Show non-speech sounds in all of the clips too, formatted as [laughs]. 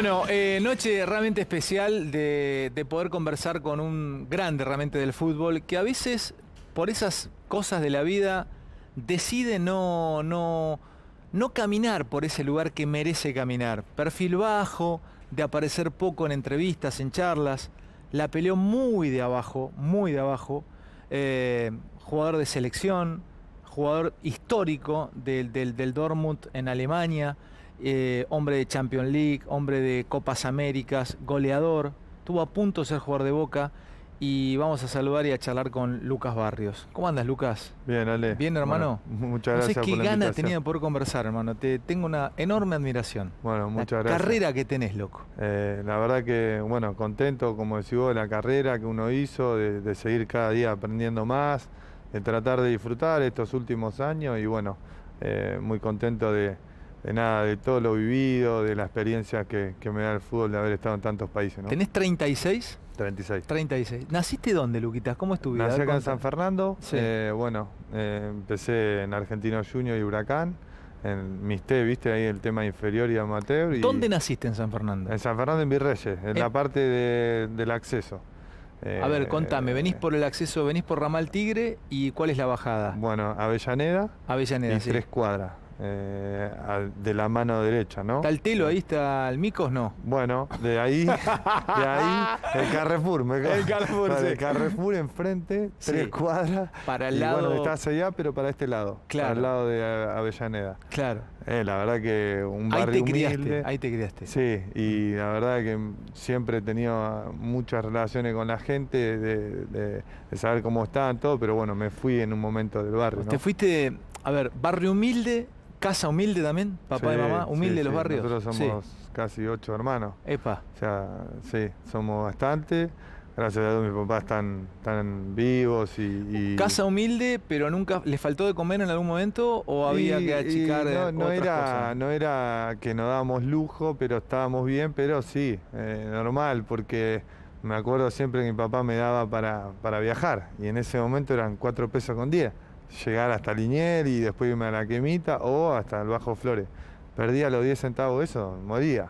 Bueno, eh, noche realmente especial de, poder conversar con un grande realmente del fútbol que a veces por esas cosas de la vida decide no, no, no caminar por ese lugar que merece caminar. Perfil bajo, de aparecer poco en entrevistas, en charlas. La peleó muy de abajo, muy de abajo. Eh, jugador de selección, jugador histórico del, del, del Dortmund en Alemania. Eh, hombre de Champions League, hombre de Copas Américas, goleador, tuvo a punto de ser jugador de Boca y vamos a saludar y a charlar con Lucas Barrios. ¿Cómo andas, Lucas? Bien, Ale. Bien, hermano. muchas gracias. No sé qué por tenía de poder conversar, hermano. Te tengo una enorme admiración. Bueno, muchas la gracias. Carrera que tenés, loco. Eh, la verdad que, bueno, contento, como decís vos, de la carrera que uno hizo, de, seguir cada día aprendiendo más, de tratar de disfrutar estos últimos años y bueno, eh, muy contento de, de nada, de todo lo vivido, de la experiencia que, me da el fútbol de haber estado en tantos países. ¿no? ¿Tenés 36? 36. 36. ¿Naciste dónde, Luquitas? ¿Cómo estuviste? Nací acá en San Fernando. Eh, bueno, eh, empecé en Argentino Junior y Huracán. En Misté, viste ahí el tema inferior y amateur. Y ¿Dónde naciste en San Fernando? En San Fernando, en Virreyes, en la eh. parte del acceso. a ver, contame, venís por el acceso, venís por Ramal Tigre y ¿cuál es la bajada? Bueno, Avellaneda. Avellaneda, y sí. Tres cuadras. Eh, de la mano derecha, ¿no? ¿Está el telo ahí? ¿Está el micos? No. Bueno, de ahí, de ahí, el Carrefour. Me el Carrefour, Carrefour enfrente, tres cuadras. Para el lado... Bueno, estás allá, pero para este lado. Claro. Para lado de Avellaneda. Claro. Eh, la verdad que un barrio ahí te humilde. ahí te criaste. Sí, y la verdad que siempre he tenido muchas relaciones con la gente, de, saber cómo estaban, todo, pero bueno, me fui en un momento del barrio. Te fuiste, a ver, barrio humilde Casa humilde también, papá y mamá, humilde los barrios. Nosotros somos casi ocho hermanos. Epa. O sea, sí, somos bastante, Gracias a Dios mis papás están, tan vivos y, Casa humilde, pero nunca... ¿Les faltó de comer en algún momento o había que achicar no, era, No era que no dábamos lujo, pero estábamos bien, pero sí, eh, normal, porque me acuerdo siempre que mi papá me daba para, para viajar y en ese momento eran cuatro pesos con diez llegar hasta Linier y después irme a la quemita o hasta el Bajo Flores. Perdía los 10 centavos eso, moría.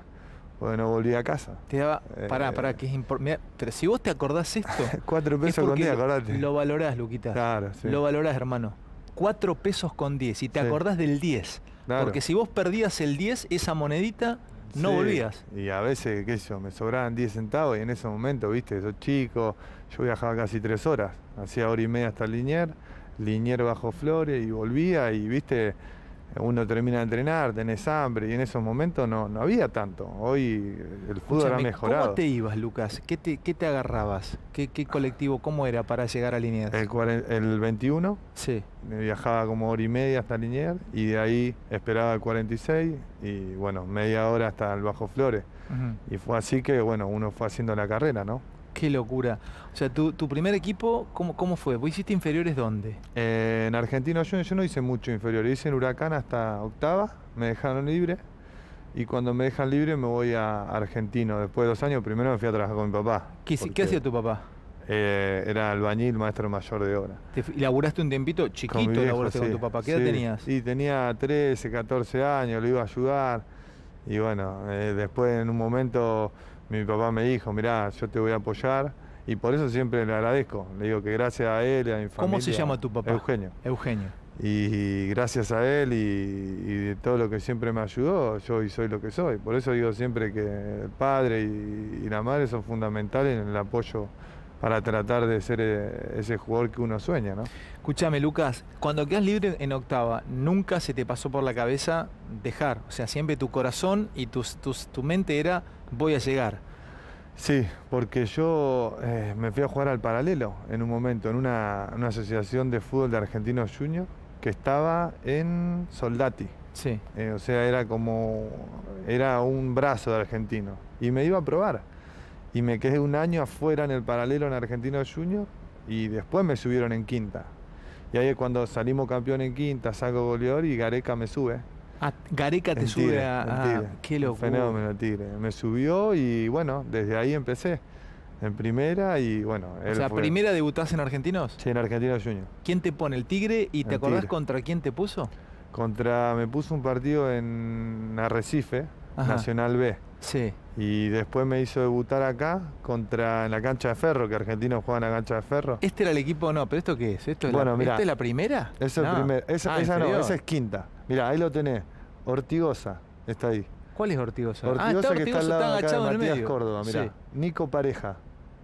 no volví a casa. Te daba, eh, pará, pará, que es importante. Pero si vos te acordás esto. [laughs] cuatro pesos con 10, acordate. Lo valorás, Luquita. Claro, sí. Lo valorás, hermano. Cuatro pesos con 10. Y te acordás del 10. Porque si vos perdías el 10, esa monedita no volvías. Y a veces, qué sé yo, me sobraban 10 centavos y en ese momento, viste, sos chico, yo viajaba casi tres horas. Hacía hora y media hasta Linier Linier bajo Flores y volvía y viste, uno termina de entrenar, tenés hambre y en esos momentos no, no había tanto. Hoy el fútbol ha mejorado. ¿Cómo te ibas, Lucas? ¿Qué te, qué te agarrabas? ¿Qué, ¿Qué, colectivo, cómo era para llegar a Liniers? El, 21. Sí. Viajaba como hora y media hasta Liniers y de ahí esperaba el 46 y bueno, media hora hasta el Bajo Flores. Y fue así que bueno, uno fue haciendo la carrera, ¿no? Qué locura. O sea, tu, primer equipo, ¿cómo, ¿cómo fue? ¿Vos hiciste inferiores dónde? Eh, en Argentino yo, no hice mucho inferior. Hice en Huracán hasta octava, me dejaron libre. Y cuando me dejan libre me voy a Argentino. Después de dos años, primero me fui a trabajar con mi papá. ¿Qué, hacía tu papá? Eh, era albañil, maestro mayor de obra. ¿Laboraste laburaste un tiempito chiquito? Con tu papá? ¿Qué edad tenías? Sí, tenía 13, 14 años, lo iba a ayudar. Y bueno, eh, después en un momento mi papá me dijo, mirá, yo te voy a apoyar. Y por eso siempre le agradezco. Le digo que gracias a él, a mi familia. ¿Cómo se llama tu papá? Eugenio. Eugenio. Y, gracias a él y, de todo lo que siempre me ayudó, yo soy lo que soy. Por eso digo siempre que el padre y, la madre son fundamentales en el apoyo para tratar de ser eh, ese jugador que uno sueña, ¿no? Escúchame, Lucas, cuando quedas libre en octava, nunca se te pasó por la cabeza dejar. O sea, siempre tu corazón y tu mente era voy a llegar. Sí, porque yo eh, me fui a jugar al paralelo en un momento, en una, asociación de fútbol de argentinos junior que estaba en Soldati. Sí. Eh, o sea, era como. Era un brazo de argentino. Y me iba a probar. Y me quedé un año afuera en el paralelo en Argentino Junior y después me subieron en quinta. Y ahí es cuando salimos campeón en quinta, saco goleador y Gareca me sube. Ah, Gareca te sube a. Ah, qué locura. Fenómeno, Tigre. Me subió y bueno, desde ahí empecé. En primera y bueno. O sea, primera debutás en Argentinos. Sí, en Argentinos Junior. ¿Quién te pone el Tigre y te acordás contra quién te puso? Contra. Me puso un partido en Arrecife, Nacional B. Sí. Y después me hizo debutar acá contra en la cancha de ferro, que argentinos juegan en la cancha de ferro. Este era el equipo, no, pero ¿esto qué es? ¿Esto es, bueno, la, mirá, es la primera? Ah, esa es quinta. Mira, ahí lo tenés. Ortigosa está ahí. ¿Cuál es Ortigosa? Ah, Ortigosa, ah, está Ortigosa que está, al lado de Matías Córdoba, Mira, Nico Pareja.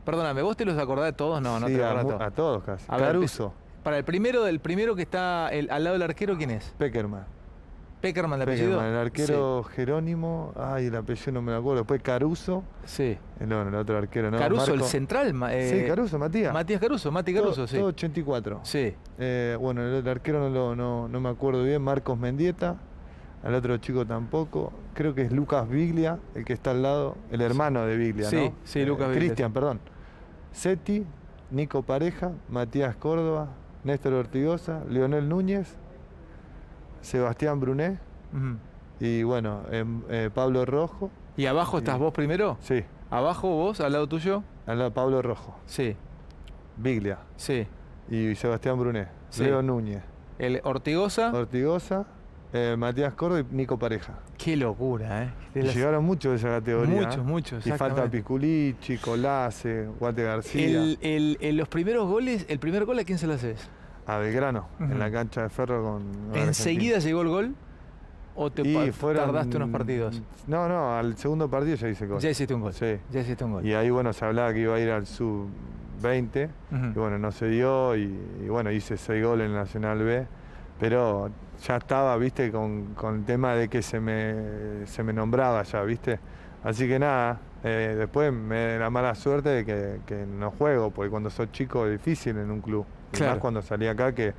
Perdóname, ¿vos te los acordás de todos? No, no te acordás a, todos. a todos casi. A Caruso. para el primero, del primero que está al lado del arquero, ¿quién es? Peckerman el arquero Jerónimo, ay, el apellido no me acuerdo. Después Caruso. Sí. El, no, el otro arquero, Caruso, el central. Eh, sí, Caruso, Matías. Matías Caruso, Mati Caruso, sí. Todo 84. Sí. Eh, bueno, el, arquero no, no, me acuerdo bien, Marcos Mendieta. Al otro chico tampoco. Creo que es Lucas Biglia, el que está al lado, el hermano de Biglia, ¿no? Sí, sí, Lucas eh, Biglia. Cristian, perdón. Seti, Nico Pareja, Matías Córdoba, Néstor Ortigosa, Leonel Núñez Sebastián Brunet y bueno, em, eh, Pablo Rojo. ¿Y abajo estás vos primero? Sí. ¿Abajo vos, al lado tuyo? Al lado Pablo Rojo. Sí. Biglia. Sí. Y Sebastián Brunet. Sí. Leo Núñez. El Ortigosa. Ortigosa. Eh, Matías Cordo y Nico Pareja. Qué locura, ¿eh? Llegaron muchos de esa categoría. Muchos, ¿eh? muchos. Y falta Piculichi, Colase, Guate García. El, los primeros goles, ¿el primer gol a quién se lo haces? a Belgrano, en la cancha de ferro con. ¿Enseguida llegó el gol? ¿O te tardaste unos partidos? No, no, al segundo partido ya hice gol. Ya hiciste un gol. Sí. Ya hiciste un gol. Y ahí, bueno, se hablaba que iba a ir al sub-20. Y bueno, no se dio. Y, bueno, hice seis goles en el Nacional B. Pero ya estaba, viste, con, con, el tema de que se me, se me nombraba ya, viste. Así que nada, eh, después me da la mala suerte de que, que no juego, porque cuando sos chico es difícil en un club más cuando salí acá que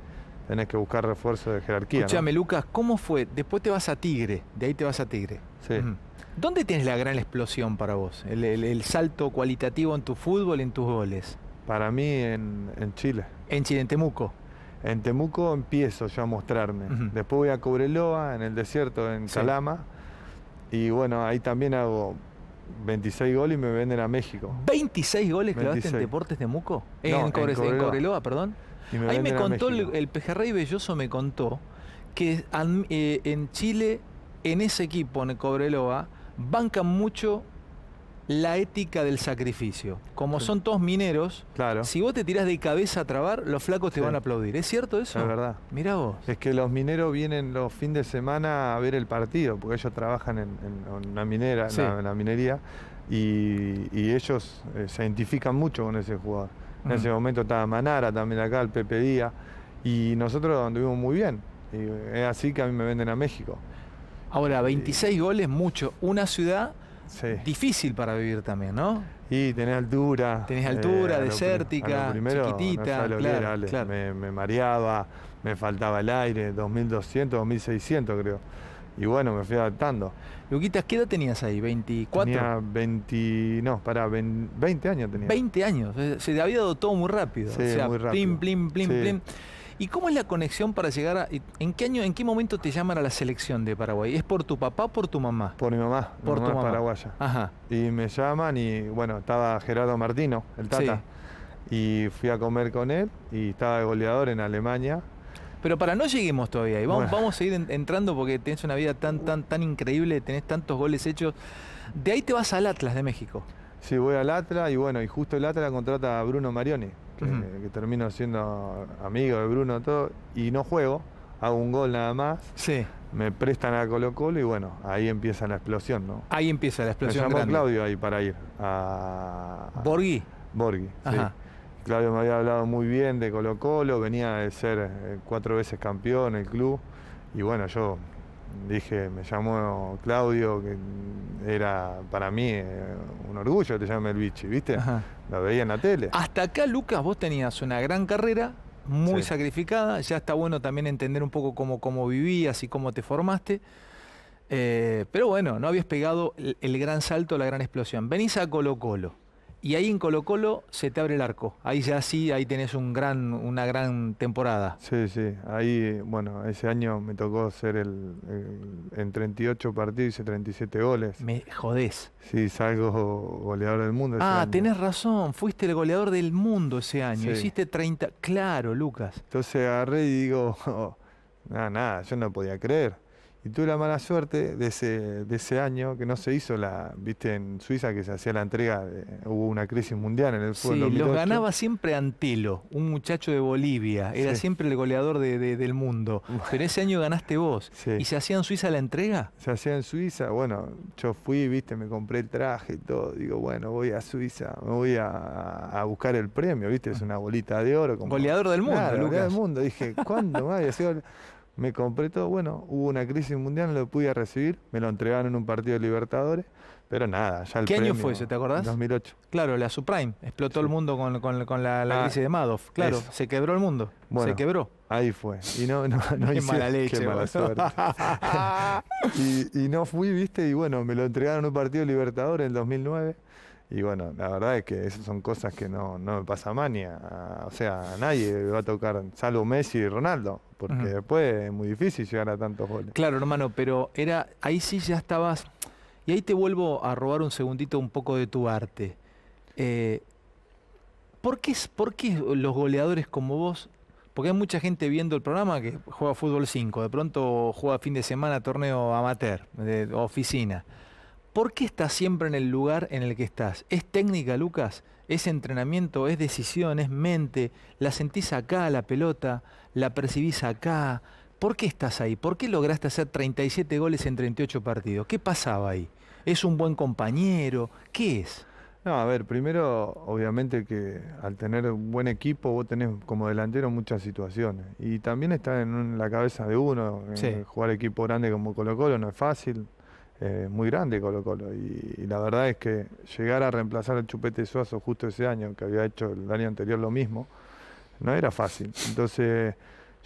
tenés que buscar refuerzo de jerarquía. Escuchame, Lucas, ¿cómo fue? Después te vas a Tigre, de ahí te vas a Tigre. Sí. ¿Dónde tienes la gran explosión para vos? El, salto cualitativo en tu fútbol, en tus goles. Para mí en, Chile. En Chile, en Temuco. En Temuco empiezo yo a mostrarme. Después voy a Cobreloa, en el desierto, en Calama. Y bueno, ahí también hago 26 goles y me venden a México. ¿26 goles que clavaste en Deportes de Muco? en, Cobreloa. perdón. Ahí me contó, el, Pejerrey Belloso me contó que eh, en Chile, en ese equipo, en Cobreloa, bancan mucho la ética del sacrificio. Como son todos mineros, claro. si vos te tirás de cabeza a trabar, los flacos te van a aplaudir. ¿Es cierto eso? Es verdad. mira vos. Es que los mineros vienen los fines de semana a ver el partido, porque ellos trabajan en, una minera, en, la, minería, y, ellos eh, se identifican mucho con ese jugador. En ese momento estaba Manara también acá, el Pepe Díaz, y nosotros anduvimos muy bien. Y eh, es así que a mí me venden a México. Ahora, 26 goles, mucho. Una ciudad difícil para vivir también, ¿no? Y tenés altura. Tenés eh, altura, desértica, chiquitita. claro, Me, mareaba, me faltaba el aire, 2200, 2600 creo. Y bueno, me fui adaptando. Luquitas, ¿qué edad tenías ahí? ¿24? Tenía 20, no, para 20, años tenía. 20 años, eh, se había dado todo muy rápido. Sí, o plim, plim, plim, plim. ¿Y cómo es la conexión para llegar a... ¿En qué año, en qué momento te llaman a la selección de Paraguay? ¿Es por tu papá o por tu mamá? Por mi mamá, por mamá tu mamá. paraguaya. Ajá. Y me llaman y bueno, estaba Gerardo Martino, el Tata. Y fui a comer con él y estaba de goleador en Alemania. Pero para no lleguemos todavía, y vamos, vamos a ir entrando porque tenés una vida tan, tan, tan increíble, tenés tantos goles hechos. De ahí te vas al Atlas de México. Sí, voy al Atlas y bueno, y justo el Atlas contrata a Bruno Marioni que, termino siendo amigo de Bruno todo, y no juego, hago un gol nada más. Sí. Me prestan a Colo Colo y bueno, ahí empieza la explosión, ¿no? Ahí empieza la explosión. Me llamó Claudio ahí para ir a. ¿Borghi? Borghi, sí. Claudio me había hablado muy bien de Colo Colo, venía de ser eh, cuatro veces campeón el club y bueno, yo dije, me llamó Claudio, que era para mí eh, un orgullo te llame el bichi, ¿viste? La Lo veía en la tele. Hasta acá, Lucas, vos tenías una gran carrera, muy sacrificada, ya está bueno también entender un poco cómo, cómo vivías y cómo te formaste. Eh, pero bueno, no habías pegado el gran salto, la gran explosión. Venís a Colo Colo y ahí en Colo Colo se te abre el arco. Ahí ya sí, ahí tenés un gran, una gran temporada. Sí, sí. Ahí, bueno, ese año me tocó ser el, en 38 partidos hice 37 goles. Me jodés. Sí, salgo goleador del mundo. Ese ah, tenés razón. Fuiste el goleador del mundo ese año. Hiciste 30. Claro, Lucas. Entonces agarré y digo, [laughs] oh, nada, nada, yo no podía creer y tuve la mala suerte de ese, de ese año que no se hizo la, viste, en Suiza que se hacía la entrega, hubo una crisis mundial en el fútbol. Sí, ganaba siempre Antelo, un muchacho de Bolivia, era siempre el goleador del mundo. Pero ese año ganaste vos. ¿Y se hacía en Suiza la entrega? Se hacía en Suiza, bueno, yo fui, viste, me compré el traje y todo. Digo, bueno, voy a Suiza, me voy a, buscar el premio, viste, es ah. una bolita de oro. goleador del mundo, claro, Goleador del mundo, dije, ¿cuándo me compré todo. Bueno, hubo una crisis mundial, no lo pude recibir, me lo entregaron en un partido de Libertadores, pero nada, ya el ¿Qué año fue ese, te acordás? 2008. Claro, la subprime, explotó el mundo con, la, ah, crisis de Madoff, claro, se quebró el mundo, se quebró. Ahí fue, y no, no, [laughs] no qué mala leche, qué mala suerte. [laughs] [laughs] y, no fui, viste, y bueno, me lo entregaron en un partido de Libertadores en 2009 y bueno, la verdad es que esas son cosas que no, me pasa mania. O sea, a nadie le va a tocar, salvo Messi y Ronaldo, porque después es muy difícil llegar a tantos goles. Claro, hermano, pero era ahí sí ya estabas. Y ahí te vuelvo a robar un segundito un poco de tu arte. Eh, ¿por, qué, ¿Por los goleadores como vos porque hay mucha gente viendo el programa que juega fútbol 5, de pronto juega fin de semana torneo amateur, de oficina. ¿Por qué estás siempre en el lugar en el que estás? ¿Es técnica, Lucas? ¿Es entrenamiento? ¿Es decisión? ¿Es mente? ¿La sentís acá, la pelota? ¿La percibís acá? ¿Por qué estás ahí? ¿Por qué lograste hacer 37 goles en 38 partidos? ¿Qué pasaba ahí? ¿Es un buen compañero? ¿Qué es? No, a ver, primero, obviamente que al tener un buen equipo, vos tenés como delantero muchas situaciones. Y también está en la cabeza de uno. Jugar equipo grande como Colo Colo no es fácil eh, muy grande Colo Colo. Y, la verdad es que llegar a reemplazar al Chupete Suazo justo ese año, que había hecho el año anterior lo mismo, no era fácil. Entonces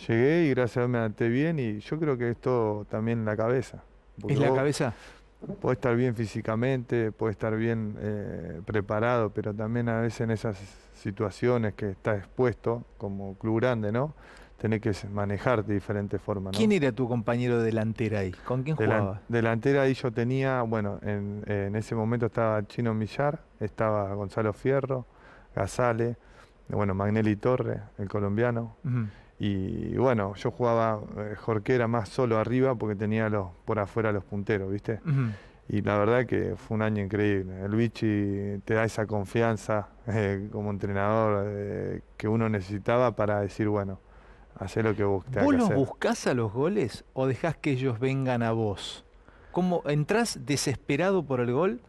llegué y gracias a Dios me adapté bien y yo creo que esto también la cabeza. ¿Es la cabeza? Puede estar bien físicamente, puede estar bien eh, preparado, pero también a veces en esas situaciones que está expuesto como club grande, ¿no? tenés que manejar de diferentes formas. ¿Quién era tu compañero delantera ahí? ¿Con quién jugabas? delantera ahí yo tenía, bueno, en, ese momento estaba Chino Millar, estaba Gonzalo Fierro, Gazale, bueno, Magnelli Torre, el colombiano. Y bueno, yo jugaba eh, Jorquera más solo arriba porque tenía los, por afuera los punteros, ¿viste? Y la verdad que fue un año increíble. El Vichy te da esa confianza [laughs] eh, como entrenador eh, que uno necesitaba para decir, bueno, hacer lo que buscas. ¿Vos los buscás a los goles o dejás que ellos vengan a vos? ¿Cómo entras desesperado por el gol?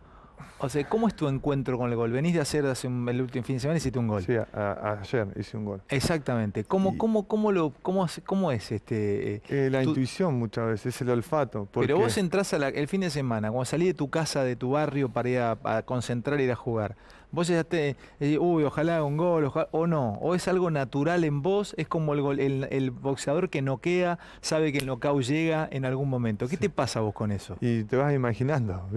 O sea, ¿cómo es tu encuentro con el gol? Venís de hacer hace un, el último fin de semana hiciste un gol. Sí, ayer hice un gol. Exactamente. ¿Cómo, cómo, cómo, lo, cómo, cómo es este? Eh, eh, la intuición muchas veces, es el olfato. Pero vos entras a la, el fin de semana, cuando salí de tu casa, de tu barrio para ir a, concentrar y ir a jugar vos ya te, eh, uy, ojalá un gol, o no, o es algo natural en vos, es como el, boxeador que noquea, sabe que el nocao llega en algún momento. ¿Qué te pasa vos con eso? Y te vas imaginando,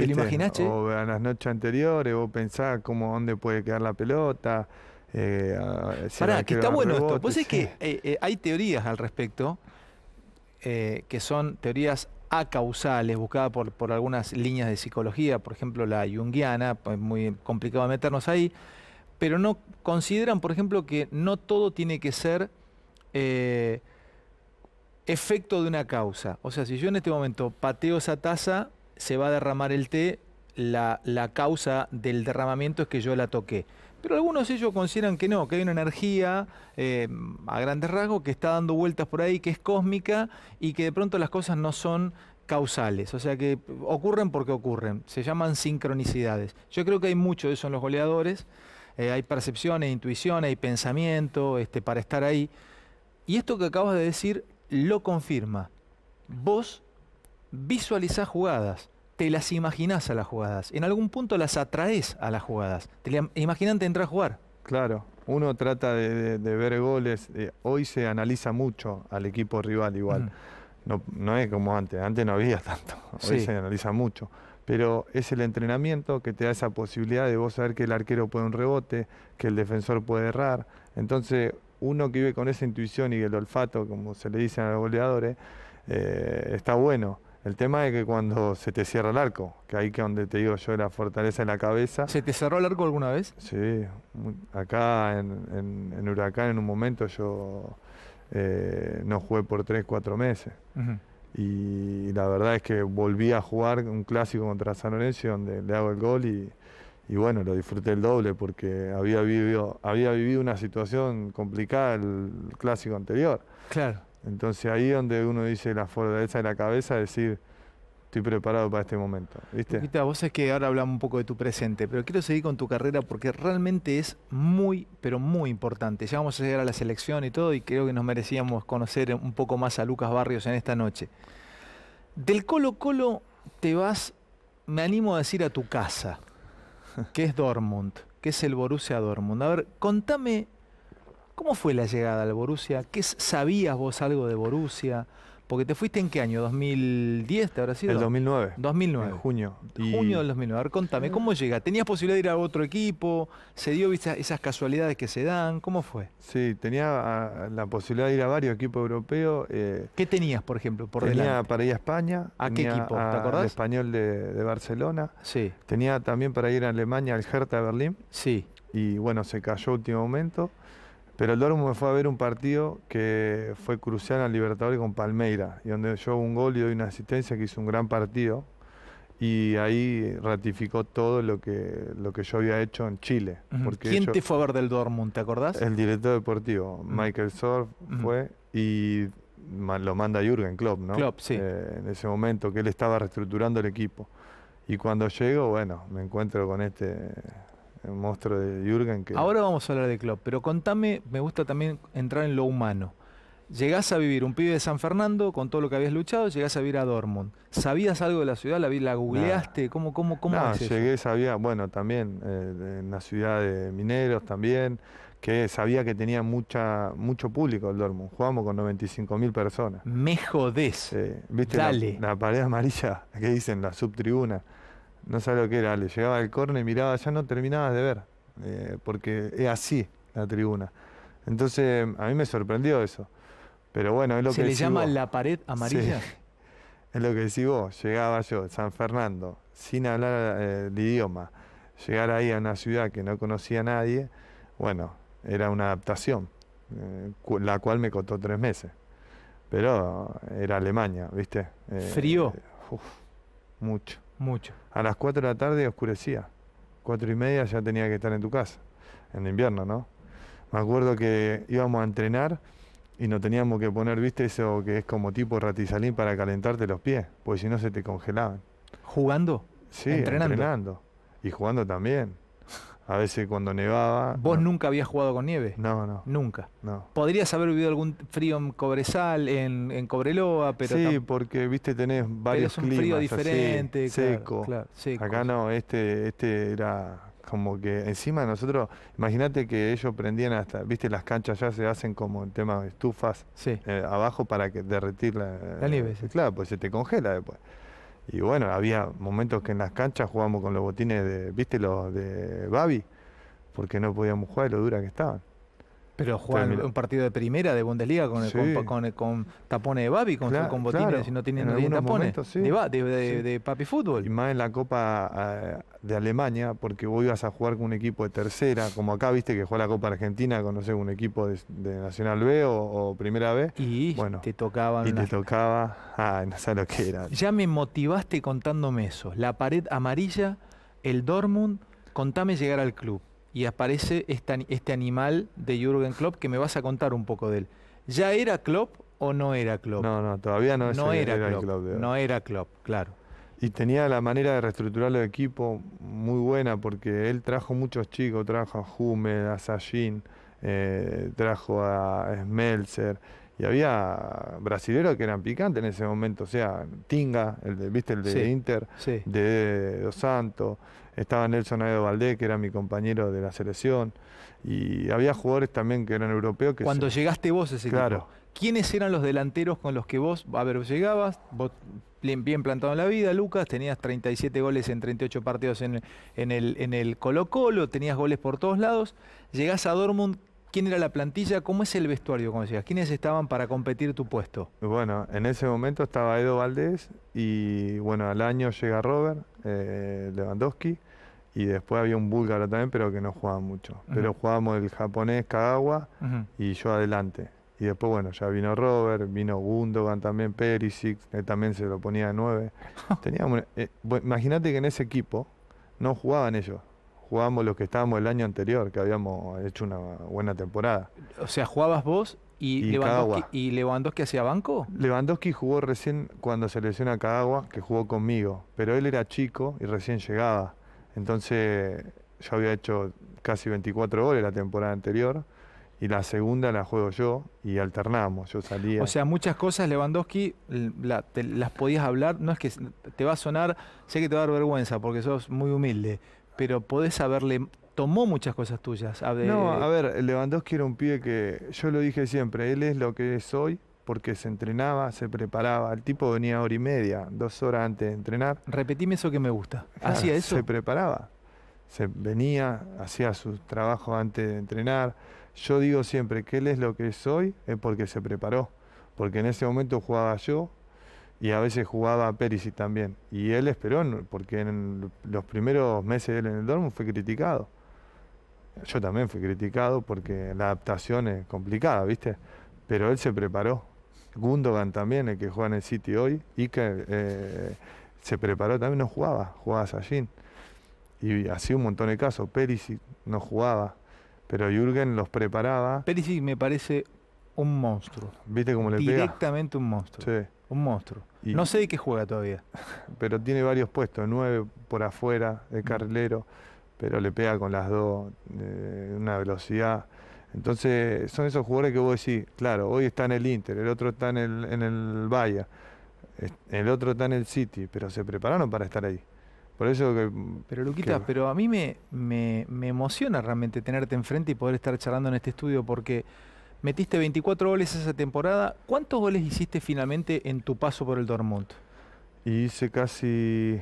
O a las noches anteriores, vos pensás cómo, dónde puede quedar la pelota. Eh, Pará, que está bueno esto. Vos es que eh, eh, hay teorías al respecto, que son teorías a causales, buscada por, algunas líneas de psicología, por ejemplo la junguiana, es pues, muy complicado meternos ahí, pero no consideran, por ejemplo, que no todo tiene que ser eh, efecto de una causa. O sea, si yo en este momento pateo esa taza, se va a derramar el té, la, la causa del derramamiento es que yo la toqué. Pero algunos ellos consideran que no, que hay una energía eh, a grandes rasgos que está dando vueltas por ahí, que es cósmica y que de pronto las cosas no son causales, o sea que ocurren porque ocurren, se llaman sincronicidades. Yo creo que hay mucho de eso en los goleadores, eh, hay percepciones, intuiciones, hay pensamiento este, para estar ahí. Y esto que acabas de decir lo confirma. Vos visualizás jugadas te las imaginas a las jugadas. En algún punto las atraes a las jugadas. Te las entrar a jugar. Claro, uno trata de, ver goles. Eh, hoy se analiza mucho al equipo rival igual. Mm. No, es como antes, antes no había [laughs] tanto, hoy se analiza mucho. Pero es el entrenamiento que te da esa posibilidad de vos saber que el arquero puede un rebote, que el defensor puede errar. Entonces, uno que vive con esa intuición y el olfato, como se le dice a los goleadores, eh, está bueno. El tema es que cuando se te cierra el arco, que ahí que donde te digo yo la fortaleza en la cabeza. ¿Se te cerró el arco alguna vez? Sí, acá en, Huracán en un momento yo eh, no jugué por 3, 4 meses. y, la verdad es que volví a jugar un clásico contra San Lorenzo donde le hago el gol y, y bueno, lo disfruté el doble porque había vivido, había vivido una situación complicada el clásico anterior. Claro. Entonces ahí donde uno dice la fortaleza de la cabeza, decir, estoy preparado para este momento. ¿Viste? vos es que ahora hablamos un poco de tu presente, pero quiero seguir con tu carrera porque realmente es muy, pero muy importante. Ya vamos a llegar a la selección y todo, y creo que nos merecíamos conocer un poco más a Lucas Barrios en esta noche. Del Colo Colo te vas, me animo a decir, a tu casa, que es Dortmund, que es el Borussia Dortmund. A ver, contame ¿Cómo fue la llegada al Borussia? ¿Qué sabías vos algo de Borussia? Porque te fuiste en qué año, 2010 te habrá sido. El 2009. 2009. junio. Junio del 2009. A ver, contame, ¿cómo eh. llega? ¿Tenías posibilidad de ir a otro equipo? ¿Se dio esas, esas casualidades que se dan? ¿Cómo fue? Sí, tenía ah, la posibilidad de ir a varios equipos europeos. Eh, ¿Qué tenías, por ejemplo, por Tenía para ir a España. ¿A qué equipo? ¿Te acordás? Al español de, Barcelona. Sí. Tenía también para ir a Alemania al Hertha de Berlín. Sí. Y bueno, se cayó último momento. Pero el Dortmund me fue a ver un partido que fue crucial al Libertadores con Palmeira, y donde yo un gol y doy una asistencia que hizo un gran partido. Y ahí ratificó todo lo que, lo que yo había hecho en Chile. ¿Quién te fue a ver del Dortmund, te acordás? El director deportivo, Michael Sorf, fue. Y lo manda Jürgen Klopp, ¿no? Klopp, sí. Eh, en ese momento, que él estaba reestructurando el equipo. Y cuando llego, bueno, me encuentro con este el monstruo de Jürgen. Que... Ahora vamos a hablar de club, pero contame, me gusta también entrar en lo humano. Llegás a vivir un pibe de San Fernando con todo lo que habías luchado, llegás a vivir a Dortmund. ¿Sabías algo de la ciudad? ¿La, googleaste? ¿Cómo, cómo, cómo llegué, sabía, bueno, también eh, en la ciudad de mineros también, que sabía que tenía mucha, mucho público el Dortmund. Jugamos con 95 mil personas. Me jodés. ¿Viste La, la, pared amarilla que dicen, la subtribuna? No sabía lo que era, le llegaba el córner y miraba, ya no terminabas de ver, eh, porque es así la tribuna. Entonces, a mí me sorprendió eso. Pero bueno, es lo que ¿Se le llama la pared amarilla? [laughs] Es lo que decís vos, llegaba yo, San Fernando, sin hablar el eh, idioma, llegar ahí a una ciudad que no conocía a nadie, bueno, era una adaptación, eh, la cual me costó tres meses. Pero era Alemania, ¿viste? ¿Frío? mucho. Mucho. A las 4 de la tarde oscurecía. Cuatro y media ya tenía que estar en tu casa, en invierno, ¿no? Me acuerdo que íbamos a entrenar y no teníamos que poner, viste, eso que es como tipo ratizalín para calentarte los pies, porque si no se te congelaban. ¿Jugando? Sí, entrenando. Y jugando también. A veces cuando nevaba. ¿Vos nunca habías jugado con nieve? No, no. Nunca. No. Podrías haber vivido algún frío en Cobresal, en, en Cobreloa, pero. Sí, porque viste, tenés varios pero es un frío diferente, seco. seco. Acá no, este, este era como que encima nosotros, imagínate que ellos prendían hasta, viste, las canchas ya se hacen como en tema de estufas eh, abajo para que derretir la, nieve. Eh, claro, pues se te congela después. Y bueno, había momentos que en las canchas jugábamos con los botines de, ¿viste? Los de Babi, porque no podíamos jugar lo dura que estaban. Pero juegan un partido de primera de Bundesliga con, tapones de Babi, con, botines, si no tienen en tapones. de, Papi Fútbol. Y más en la Copa eh, de Alemania, porque vos ibas a jugar con un equipo de tercera, como acá, viste, que juega la Copa Argentina con, un equipo de, Nacional B o, Primera B. Y bueno, te tocaban. Y te tocaba. lo que Ya me motivaste contándome eso. La pared amarilla, el Dortmund, contame llegar al club y aparece este, este animal de Jürgen Klopp que me vas a contar un poco de él. ¿Ya era Klopp o no era Klopp? No, no, todavía no, era, Klopp. no era Klopp, claro. Y tenía la manera de reestructurar el equipo muy buena porque él trajo muchos chicos, trajo a Hume, a Sajin, eh, trajo a Smelzer. Y había brasileros que eran picantes en ese momento, o sea, Tinga, el de, ¿viste? El de Inter, de Dos Santos estaba Nelson Aedo Valdés, que era mi compañero de la selección, y había jugadores también que eran europeos. Que Cuando llegaste vos a ese claro. equipo, ¿quiénes eran los delanteros con los que vos, a ver, llegabas, vos bien, plantado en la vida, Lucas, tenías 37 goles en 38 partidos en, en el Colo-Colo, tenías goles por todos lados, llegás a Dortmund, ¿Quién era la plantilla? ¿Cómo es el vestuario, como decías? ¿Quiénes estaban para competir tu puesto? Bueno, en ese momento estaba Edo Valdés y bueno, al año llega Robert eh, Lewandowski y después había un búlgaro también, pero que no jugaba mucho. Pero jugábamos el japonés Kagawa y yo adelante. Y después, bueno, ya vino Robert, vino Gundogan también, Perisic, él también se lo ponía de nueve. [laughs] Teníamos, eh, imagínate que en ese equipo no jugaban ellos, jugábamos los que estábamos el año anterior, que habíamos hecho una buena temporada. O sea, jugabas vos y, Lewandowski, ¿Y Lewandowski hacía banco? Lewandowski jugó recién cuando se lesiona a que jugó conmigo, pero él era chico y recién llegaba. Entonces yo había hecho casi 24 goles la temporada anterior y la segunda la juego yo y alternamos, yo salía. O sea, muchas cosas Lewandowski las podías hablar, no es que te va a sonar, sé que te va a dar vergüenza porque sos muy humilde, pero podés haberle tomó muchas cosas tuyas. A ver, no, a ver, Lewandowski era un pibe que yo lo dije siempre, él es lo que es hoy porque se entrenaba, se preparaba. El tipo venía hora y media, dos horas antes de entrenar. Repetime eso que me gusta. hacía eso. Se preparaba. Se venía, hacía su trabajo antes de entrenar. Yo digo siempre que él es lo que es hoy es porque se preparó. Porque en ese momento jugaba yo, y a veces jugaba Perisic también. Y él esperó, porque en los primeros meses de él en el Dortmund fue criticado. Yo también fui criticado porque la adaptación es complicada, ¿viste? Pero él se preparó. Gundogan también, el que juega en el City hoy, y que eh, se preparó también, no jugaba, jugaba Sajin. Y así un montón de casos. Perisic no jugaba, pero Jürgen los preparaba. Perisic me parece un monstruo. ¿Viste cómo le pega? Directamente un monstruo. Sí. Un monstruo. no sé de qué juega todavía. [laughs] Pero tiene varios puestos, nueve por afuera, de mm. carrilero, pero le pega con las dos, eh, una velocidad. Entonces, son esos jugadores que vos decís, claro, hoy está en el Inter, el otro está en el, en el el otro está en el City, pero se prepararon para estar ahí. Por eso Pero Luquita, pero a mí me, me, me emociona realmente tenerte enfrente y poder estar charlando en este estudio porque Metiste 24 goles esa temporada. ¿Cuántos goles hiciste finalmente en tu paso por el Dortmund? hice casi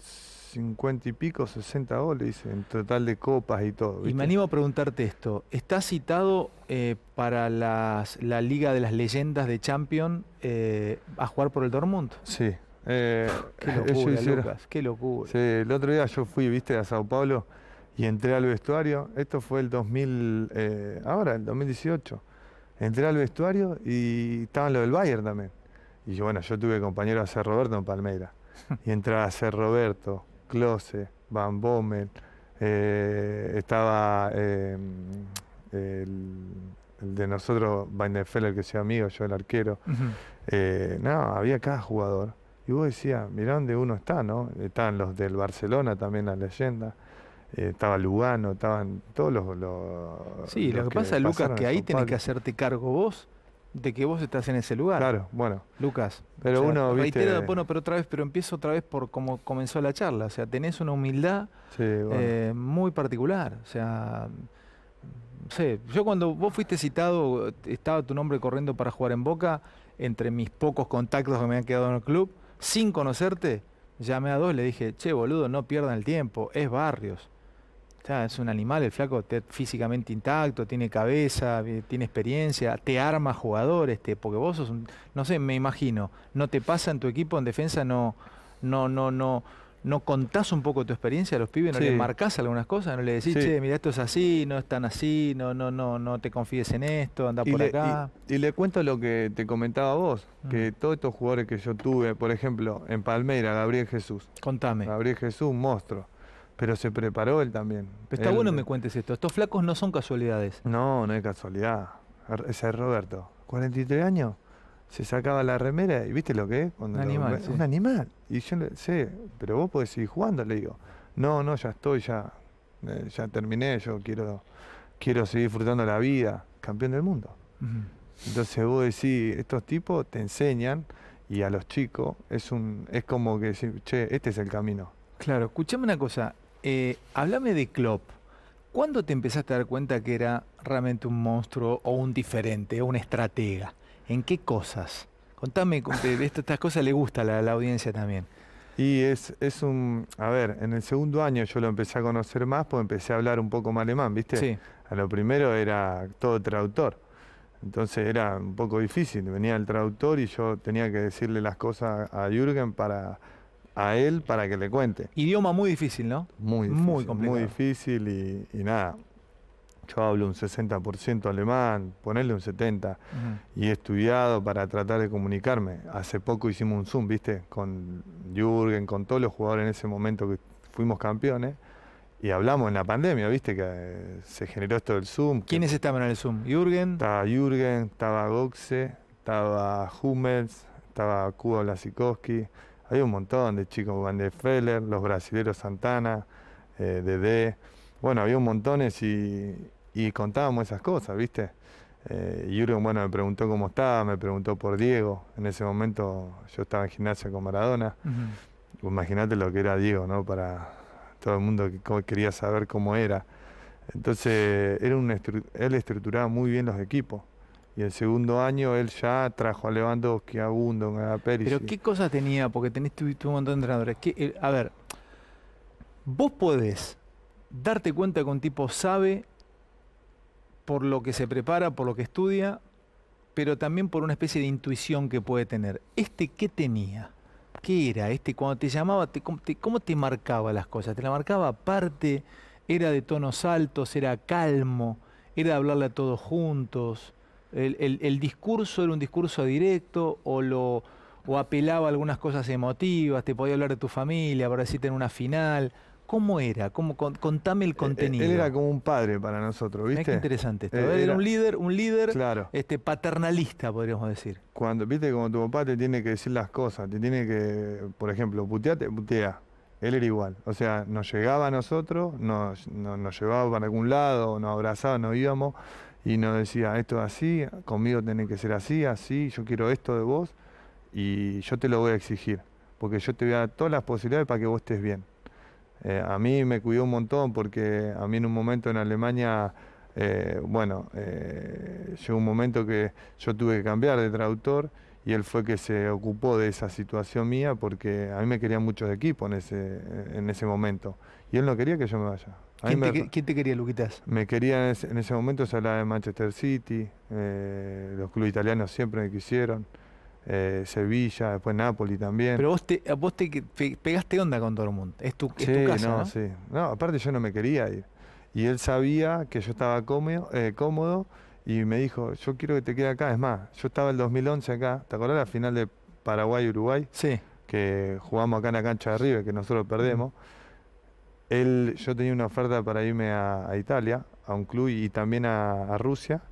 50 y pico, 60 goles, en total de copas y todo. Y me animo a preguntarte esto. ¿Estás citado eh, para la Liga de las Leyendas de Champions eh, a jugar por el Dortmund? Sí. Eh, qué [laughs] locura, qué locura. Sí, el otro día yo fui, viste, a Sao Paulo y entré al vestuario, esto fue el 2000, eh, ahora, el 2018, entré al vestuario y estaban lo del Bayern también. Y yo, bueno, yo tuve compañero a ser Roberto en Palmeira. [laughs] Y entraba a ser Roberto, Close, Van Bommel, eh, estaba eh, el, de nosotros, Bidenfeller que sea amigo, yo el arquero. no, había cada jugador. Y vos decías, mirá dónde uno está, ¿no? Están los del Barcelona también, la leyenda. Eh, estaba Lugano, estaban todos los... sí, lo que, pasa, Lucas, que ahí tenés que hacerte cargo vos de que vos estás en ese lugar. Claro, bueno. Lucas. Pero uno, bueno, pero otra vez, pero empiezo otra vez por cómo comenzó la charla. O sea, tenés una humildad eh, muy particular. O sea, yo cuando vos fuiste citado, estaba tu nombre corriendo para jugar en Boca, entre mis pocos contactos que me han quedado en el club, sin conocerte, llamé a dos, le dije, che, boludo, no pierdan el tiempo, es Barrios es un animal, el flaco te, físicamente intacto, tiene cabeza, eh, tiene experiencia, te arma jugadores, porque vos sos un, no sé, me imagino, no te pasa en tu equipo en defensa, no, no, no, no, no contás un poco tu experiencia a los pibes, no les marcás algunas cosas, no le decís, che, mira, esto es así, no es tan así, no, no, no, no te confíes en esto, anda por acá. Y, le cuento lo que te comentaba vos, que todos estos jugadores que yo tuve, por ejemplo, en Palmeira, Gabriel Jesús. Contame. Gabriel Jesús, monstruo. Pero se preparó él también. está bueno que me cuentes esto. Estos flacos no son casualidades. No, no es casualidad. Ese er, es Roberto. 43 años. Se sacaba la remera y viste lo que es. un animal. Un animal. Y yo le sé, pero vos podés seguir jugando, le digo. No, no, ya estoy, ya, eh, ya terminé, yo quiero, quiero seguir disfrutando la vida. Campeón del mundo. Entonces vos decís, estos tipos te enseñan y a los chicos es un es como que che, este es el camino. Claro, escuchame una cosa, eh, háblame de Klopp. ¿Cuándo te empezaste a dar cuenta que era realmente un monstruo o un diferente, o un estratega? ¿En qué cosas? Contame, de estas cosas le gusta a la, audiencia también. Y es, es un. A ver, en el segundo año yo lo empecé a conocer más, pues empecé a hablar un poco más alemán, ¿viste? Sí. A lo primero era todo traductor. Entonces era un poco difícil. Venía el traductor y yo tenía que decirle las cosas a Jürgen para a él para que le cuente. Idioma muy difícil, ¿no? Muy difícil. Muy complicado. Muy difícil y, nada. Yo hablo un 60% alemán, ponerle un 70%, y he estudiado para tratar de comunicarme. Hace poco hicimos un Zoom, ¿viste? Con Jürgen, con todos los jugadores en ese momento que fuimos campeones, y hablamos en la pandemia, ¿viste? Que eh, se generó esto del Zoom. ¿Quiénes estaban en el Zoom? ¿Jürgen? Estaba Jürgen, estaba Goxe, estaba Hummels, estaba Kuba Blasikowski hay un montón de chicos, Van de Feller, los brasileros Santana, eh, Bueno, había un montón y, contábamos esas cosas, ¿viste? Eh, bueno, me preguntó cómo estaba, me preguntó por Diego. En ese momento yo estaba en gimnasia con Maradona. Imagínate lo que era Diego, ¿no? Para todo el mundo que quería saber cómo era. Entonces, era él estructuraba muy bien los equipos. Y el segundo año él ya trajo a Lewandowski, a Gundon, a Pérez. Pero ¿qué cosas tenía? Porque tenés un montón de entrenadores. Eh, a ver, vos podés darte cuenta que un tipo sabe por lo que se prepara, por lo que estudia, pero también por una especie de intuición que puede tener. ¿Este qué tenía? ¿Qué era? Este cuando te llamaba, cómo, te, marcaba las cosas? ¿Te la marcaba aparte? ¿Era de tonos altos? ¿Era calmo? ¿Era hablarle a todos juntos? el, discurso era un discurso directo o lo apelaba a algunas cosas emotivas, te podía hablar de tu familia, para decirte en una final. ¿Cómo era? ¿Cómo, contame el eh, eh, contenido. Él, era como un padre para nosotros, ¿viste? Es interesante esto. Eh, era, un líder, un líder claro. este, paternalista, podríamos decir. Cuando, viste, como tu papá te tiene que decir las cosas, te tiene que, por ejemplo, te putea. Él era igual. O sea, nos llegaba a nosotros, nos, nos llevaba para algún lado, nos abrazaba, nos íbamos y nos decía, esto es así, conmigo tiene que ser así, así, yo quiero esto de vos y yo te lo voy a exigir, porque yo te voy a dar todas las posibilidades para que vos estés bien. Eh, a mí me cuidó un montón porque a mí en un momento en Alemania, eh, bueno, eh, llegó un momento que yo tuve que cambiar de traductor y él fue que se ocupó de esa situación mía porque a mí me querían muchos equipos ese, en ese momento y él no quería que yo me vaya. ¿Quién te, quería, Luquitas? Me quería en ese, momento, se hablaba de Manchester City, eh, los clubes italianos siempre me quisieron, eh, Sevilla, después Napoli también. Pero vos te, vos te pegaste onda con Dortmund, es tu, es tu casa, no, sí. No, aparte yo no me quería ir. Y él sabía que yo estaba cómodo, eh, cómodo y me dijo, yo quiero que te quede acá. Es más, yo estaba el 2011 acá, ¿te acordás la final de Paraguay-Uruguay? Sí. Que jugamos acá en la cancha de River, que nosotros perdemos. Mm. Él, yo tenía una oferta para irme a, Italia, a un club y, también a, Rusia,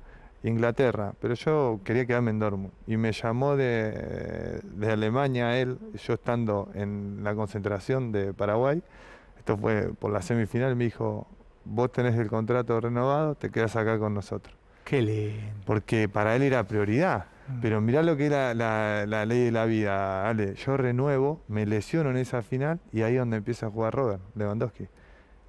Inglaterra, pero yo quería quedarme en Dortmund. Y me llamó de, de Alemania él, yo estando en la concentración de Paraguay, esto fue por la semifinal, me dijo, vos tenés el contrato renovado, te quedas acá con nosotros. Qué lindo. Porque para él era prioridad. Mm. Pero mirá lo que es la, ley de la vida, Ale. Yo renuevo, me lesiono en esa final y ahí es donde empieza a jugar Robert Lewandowski.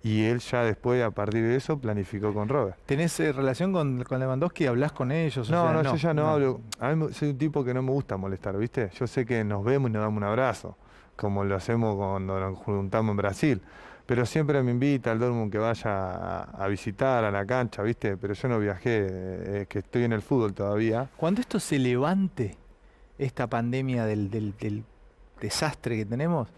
Y él ya después, a partir de eso, planificó con Robert. ¿Tenés eh, relación con, Lewandowski? ¿Hablas con ellos? No, no, yo ya no, no, hablo. A mí soy un tipo que no me gusta molestar, ¿viste? Yo sé que nos vemos y nos damos un abrazo, como lo hacemos cuando nos juntamos en Brasil pero siempre me invita al Dortmund que vaya a, visitar a la cancha, ¿viste? Pero yo no viajé, eh, que estoy en el fútbol todavía. Cuando esto se levante, esta pandemia del, del desastre que tenemos,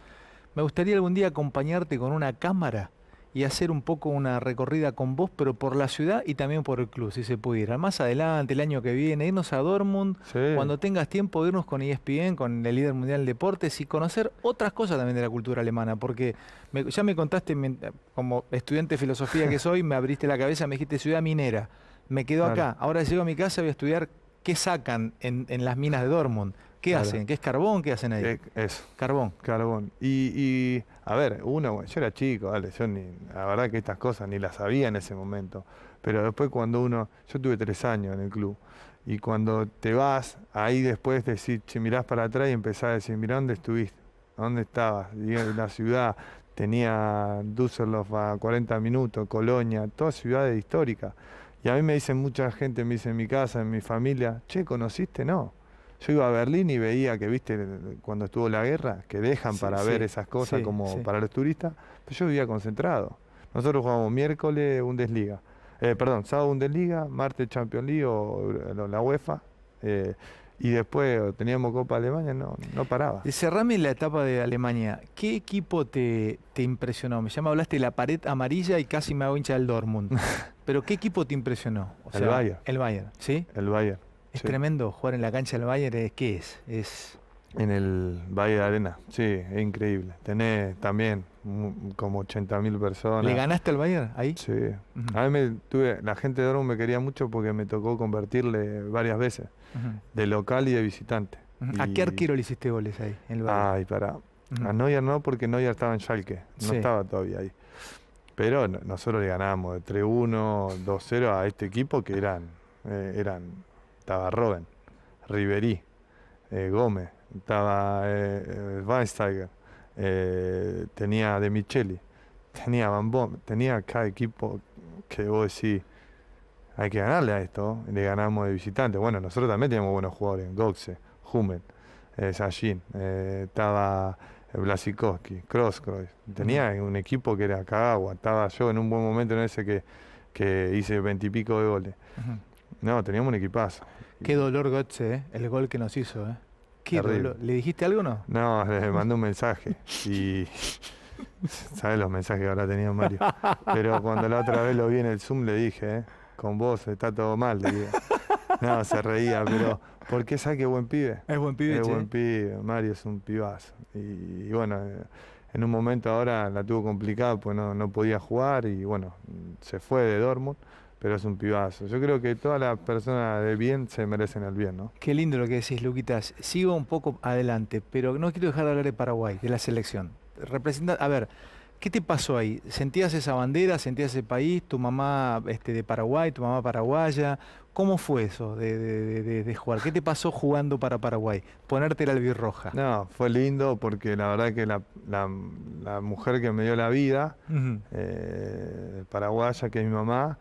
me gustaría algún día acompañarte con una cámara y hacer un poco una recorrida con vos, pero por la ciudad y también por el club, si se pudiera. Más adelante, el año que viene, irnos a Dortmund, cuando tengas tiempo, irnos con ESPN, con el líder mundial de deportes y conocer otras cosas también de la cultura alemana, porque ya me contaste, como estudiante de filosofía que soy, me abriste la cabeza, me dijiste ciudad minera, me quedo acá, ahora llego a mi casa, voy a estudiar qué sacan en, las minas de Dortmund. ¿Qué hacen? ¿Qué es carbón? ¿Qué hacen ahí? Eh, carbón. Carbón. y a ver, uno, yo era chico, dale, yo ni, la verdad que estas cosas ni las sabía en ese momento. Pero después cuando uno, yo tuve tres años en el club, y cuando te vas, ahí después decís, che, mirás para atrás y empezás a decir, mira dónde estuviste, dónde estabas, y la ciudad, tenía Düsseldorf a 40 minutos, Colonia, todas ciudades históricas. Y a mí me dicen mucha gente, me dice en mi casa, en mi familia, che, ¿conociste? No yo iba a Berlín y veía que, viste, cuando estuvo la guerra, que dejan para ver esas cosas como para los turistas, pero pues yo vivía concentrado. Nosotros jugábamos miércoles Bundesliga, eh, perdón, sábado Bundesliga, martes Champions League o, la UEFA, eh, y después teníamos Copa Alemania, no, no paraba. Cerrame la etapa de Alemania. ¿Qué equipo te, te impresionó? Me llama, hablaste de la pared amarilla y casi me hago hincha del Dortmund. [laughs] pero ¿qué equipo te impresionó? el Bayern. El Bayern, ¿sí? El Bayern. Es tremendo jugar en la cancha del Bayern. ¿Qué es? es? En el Valle de Arena, sí, es increíble. Tenés también como 80.000 personas. ¿Le ganaste al Bayern ahí? Sí. A mí tuve, la gente de Dortmund me quería mucho porque me tocó convertirle varias veces, de local y de visitante. ¿A qué arquero le hiciste goles ahí en el Bayern? Ay, pará. A Neuer no, porque Neuer estaba en Schalke, no estaba todavía ahí. Pero nosotros le ganamos de 3-1, 2-0 a este equipo que eran, eh, eran estaba Robben, Ribery, eh, Gómez, estaba eh, eh, Weinsteiger, eh, tenía De Micheli, tenía Van tenía cada equipo que vos decís, hay que ganarle a esto, le ganamos de visitante. Bueno, nosotros también teníamos buenos jugadores, Goxe, Hummel, eh, Sajin, estaba... Blasikowski, Crosscroy. Tenía un equipo que era Kagawa. Estaba yo en un buen momento en ese que, que hice veintipico de goles. No, teníamos un equipazo. Qué dolor Gotze, eh, el gol que nos hizo. Eh. Qué dolor. ¿Le dijiste algo o no? No, le mandé un mensaje. Y. [laughs] ¿Sabes los mensajes que ahora tenido Mario? Pero cuando la otra vez lo vi en el Zoom le dije, eh, con vos está todo mal. No, se reía, pero ¿por qué que buen pibe. Es buen pibe, Es buen pibe. Mario es un pibazo. Y, bueno, en un momento ahora la tuvo complicada, pues no, no podía jugar y bueno, se fue de Dortmund pero es un pibazo. Yo creo que todas las personas de bien se merecen el bien, ¿no? Qué lindo lo que decís, Luquitas. Sigo un poco adelante, pero no quiero dejar de hablar de Paraguay, de la selección. Representa, a ver, ¿qué te pasó ahí? ¿Sentías esa bandera, sentías ese país, tu mamá este, de Paraguay, tu mamá paraguaya? ¿Cómo fue eso de, jugar? ¿Qué te pasó jugando para Paraguay? Ponerte la albirroja. No, fue lindo porque la verdad que la, mujer que me dio la vida, eh, paraguaya, que es mi mamá,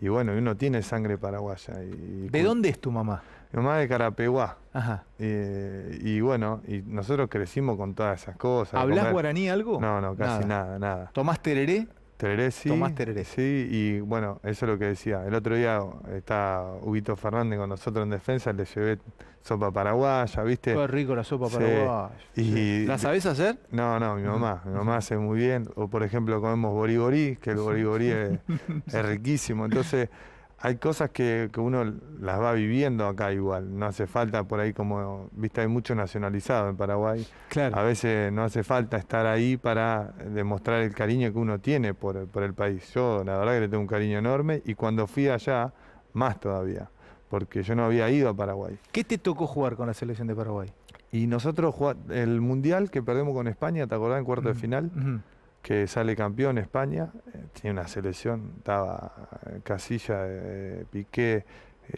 y bueno, uno tiene sangre paraguaya. Y, ¿De dónde es tu mamá? Mi mamá es de Carapeguá. Ajá. y bueno, y nosotros crecimos con todas esas cosas. ¿Hablas guaraní algo? No, no, casi nada, nada. nada. ¿Tomás tereré? Tereré Tomás Sí, y bueno, eso es lo que decía. El otro día está Huguito Fernández con nosotros en defensa, le llevé sopa paraguaya, ¿viste? Qué rico la sopa paraguaya. Y, ¿La sabés hacer? No, no, mi mamá. Mi mamá hace muy bien. O por ejemplo, comemos boriborí, que el boriborí es, [laughs] es riquísimo. Entonces, hay cosas que, uno las va viviendo acá igual. No hace falta por ahí como, viste, hay mucho nacionalizado en Paraguay. Claro. A veces no hace falta estar ahí para demostrar el cariño que uno tiene por, el país. Yo la verdad que le tengo un cariño enorme y cuando fui allá, más todavía, porque yo no había ido a Paraguay. ¿Qué te tocó jugar con la selección de Paraguay? Y nosotros el Mundial que perdemos con España, ¿te acordás en cuarto de final? que sale campeón España, eh, tiene una selección, estaba eh, Casilla, eh, Piqué,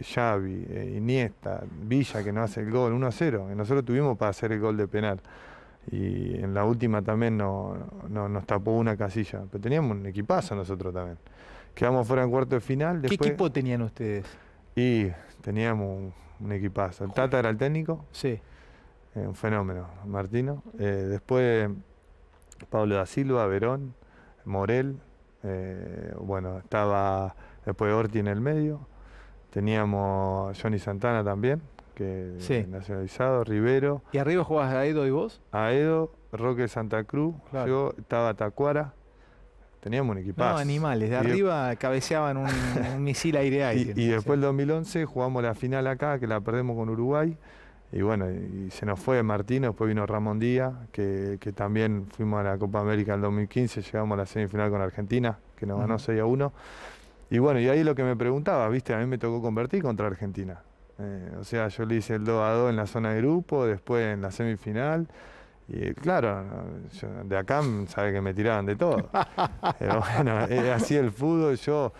Xavi, Iniesta, Villa que no hace el gol, 1 a 0, nosotros tuvimos para hacer el gol de penal. Y en la última también no, nos tapó una casilla, pero teníamos un equipazo nosotros también. Quedamos fuera en cuarto de final. Después, ¿Qué equipo tenían ustedes? Y teníamos un, equipazo. Tata era el técnico. Sí. un fenómeno, Martino. después Pablo da Silva, Verón, Morel, eh, bueno, estaba después Orti en el medio, teníamos Johnny Santana también, que sí. nacionalizado, Rivero. ¿Y arriba jugabas Edo y vos? A Edo, Roque Santa Cruz, yo estaba Tacuara. Teníamos un equipazo. No, animales. De arriba cabeceaban un, misil aire [laughs] Y, y, después del 2011 jugamos la final acá, que la perdemos con Uruguay y bueno, y se nos fue Martino, después vino Ramón Díaz, que, también fuimos a la Copa América en 2015, llegamos a la semifinal con Argentina, que nos ganó 6 a 1. Y bueno, y ahí lo que me preguntaba, viste, a mí me tocó convertir contra Argentina. Eh, o sea, yo le hice el 2 a 2 en la zona de grupo, después en la semifinal. Y claro, de acá sabe que me tiraban de todo. [laughs] Pero bueno, así el fútbol, yo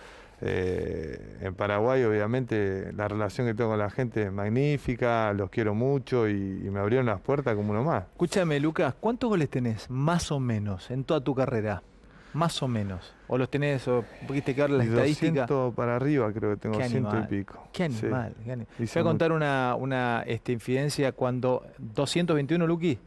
eh, en Paraguay, obviamente, la relación que tengo con la gente es magnífica, los quiero mucho y, me abrieron las puertas como uno más. Escúchame, Lucas, ¿cuántos goles tenés, más o menos, en toda tu carrera? Más o menos. ¿O los tenés, o pudiste quedar la estadística? 200 para arriba creo que tengo, y pico. Qué animal. Sí. Voy a contar una, una este, infidencia cuando... 221, Luqui.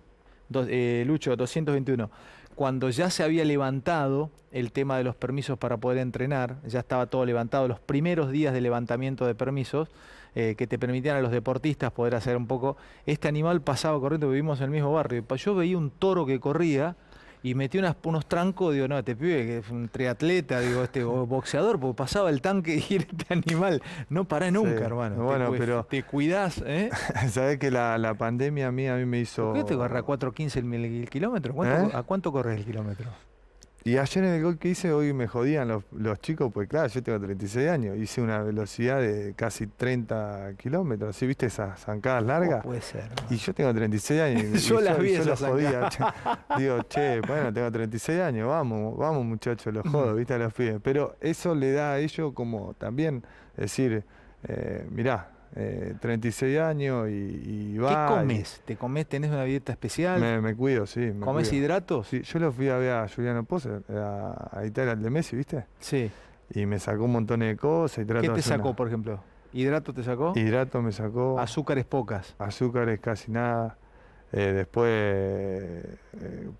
Eh, Lucho, 221 cuando ya se había levantado el tema de los permisos para poder entrenar, ya estaba todo levantado, los primeros días de levantamiento de permisos eh, que te permitían a los deportistas poder hacer un poco, este animal pasaba corriendo, vivimos en el mismo barrio, yo veía un toro que corría, y metí unas, unos trancos, digo, no, te este pibe que es un triatleta, digo, este boxeador, porque pasaba el tanque y [laughs] este animal. No pará nunca, hermano. Bueno, pero. Te cuidás, ¿eh? [laughs] Sabes que la, pandemia a mí, a mí me hizo. ¿Por qué te corres a 4.15 el, el kilómetro? ¿A cuánto corres el kilómetro? Y ayer en el gol que hice, hoy me jodían los, chicos, pues claro, yo tengo 36 años, hice una velocidad de casi 30 kilómetros, ¿Viste esas zancadas largas? puede ser. Y yo tengo 36 años. [laughs] yo y las yo las jodía. Digo, che, bueno, tengo 36 años, vamos, vamos muchachos, los jodo, mm. ¿viste? A los pibes. Pero eso le da a ellos como también decir, eh, mirá, eh, 36 años y, va. ¿Qué comes? ¿Te comes? ¿Tenés una dieta especial? Me, cuido, sí. Me ¿Comes hidratos? Sí, yo lo fui a ver a Juliano Poser, eh, a, Italia, al de Messi, ¿viste? Sí. Y me sacó un montón de cosas. Y ¿Qué te sacó, por ejemplo? ¿Hidrato te sacó? Hidrato me sacó. Azúcares pocas. Azúcares casi nada. Eh, después, eh,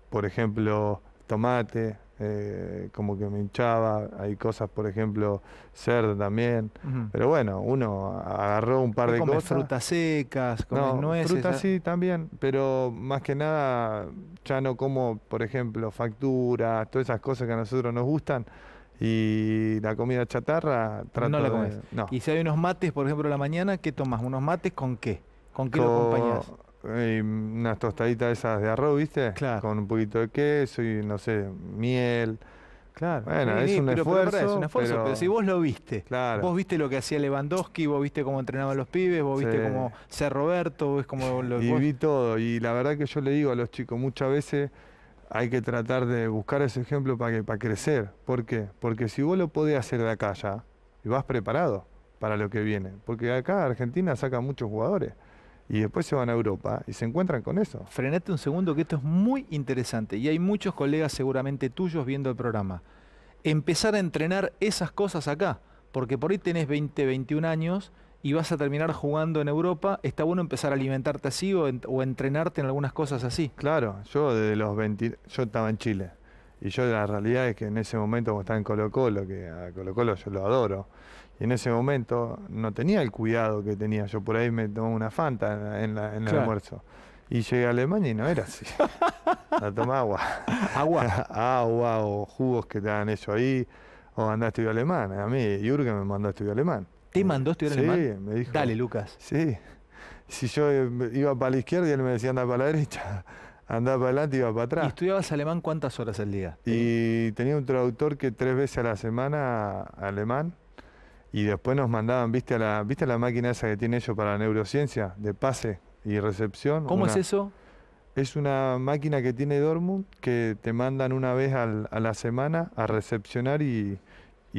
por ejemplo, tomate, eh, como que me hinchaba, hay cosas, por ejemplo, cerdo también, pero bueno, uno agarró un par de cosas. frutas secas, no, nueces. Frutas ¿eh? sí, también, pero más que nada ya no como, por ejemplo, facturas, todas esas cosas que a nosotros nos gustan, y la comida chatarra trato no la comes. Y si hay unos mates, por ejemplo, a la mañana, ¿qué tomas? ¿Unos mates con qué? ¿Con qué lo acompañas? Y eh, unas tostaditas esas de arroz, ¿viste? Con un poquito de queso y, no sé, miel. Claro. Bueno, es, un esfuerzo, pero, es un esfuerzo. si vos lo viste, vos viste lo que hacía Lewandowski, vos viste cómo entrenaban los pibes, vos viste cómo se Roberto, vos como lo [laughs] Y vi todo. Y la verdad que yo le digo a los chicos, muchas veces hay que tratar de buscar ese ejemplo para, que, para crecer. ¿Por qué? Porque si vos lo podés hacer de acá ya, y vas preparado para lo que viene. Porque acá Argentina saca muchos jugadores y después se van a Europa y se encuentran con eso. Frenate un segundo que esto es muy interesante y hay muchos colegas seguramente tuyos viendo el programa. Empezar a entrenar esas cosas acá, porque por ahí tenés 20, 21 años y vas a terminar jugando en Europa, está bueno empezar a alimentarte así o, entrenarte en algunas cosas así. Claro, yo desde los 20, yo estaba en Chile y yo la realidad es que en ese momento como estaba en Colo Colo, que a Colo Colo yo lo adoro, y en ese momento no tenía el cuidado que tenía. Yo por ahí me tomaba una Fanta en, el almuerzo. Y llegué a Alemania y no era así. [laughs] A tomar agua. ¿Agua? [laughs] agua o jugos que te dan eso ahí. O andar a estudiar alemán. A mí Jürgen me mandó a estudiar alemán. ¿Te mandó a estudiar alemán? Sí, me dijo. Dale, Lucas. Sí. Si yo eh, iba para la izquierda y él me decía anda para la derecha, [laughs] andaba para adelante y iba para atrás. ¿Y estudiabas alemán cuántas horas al día? Y tenía un traductor que tres veces a la semana alemán y después nos mandaban, ¿viste la, ¿viste la máquina esa que tiene ellos para la neurociencia? De pase y recepción. ¿Cómo es eso? Es una máquina que tiene Dortmund que te mandan una vez a la semana a recepcionar y,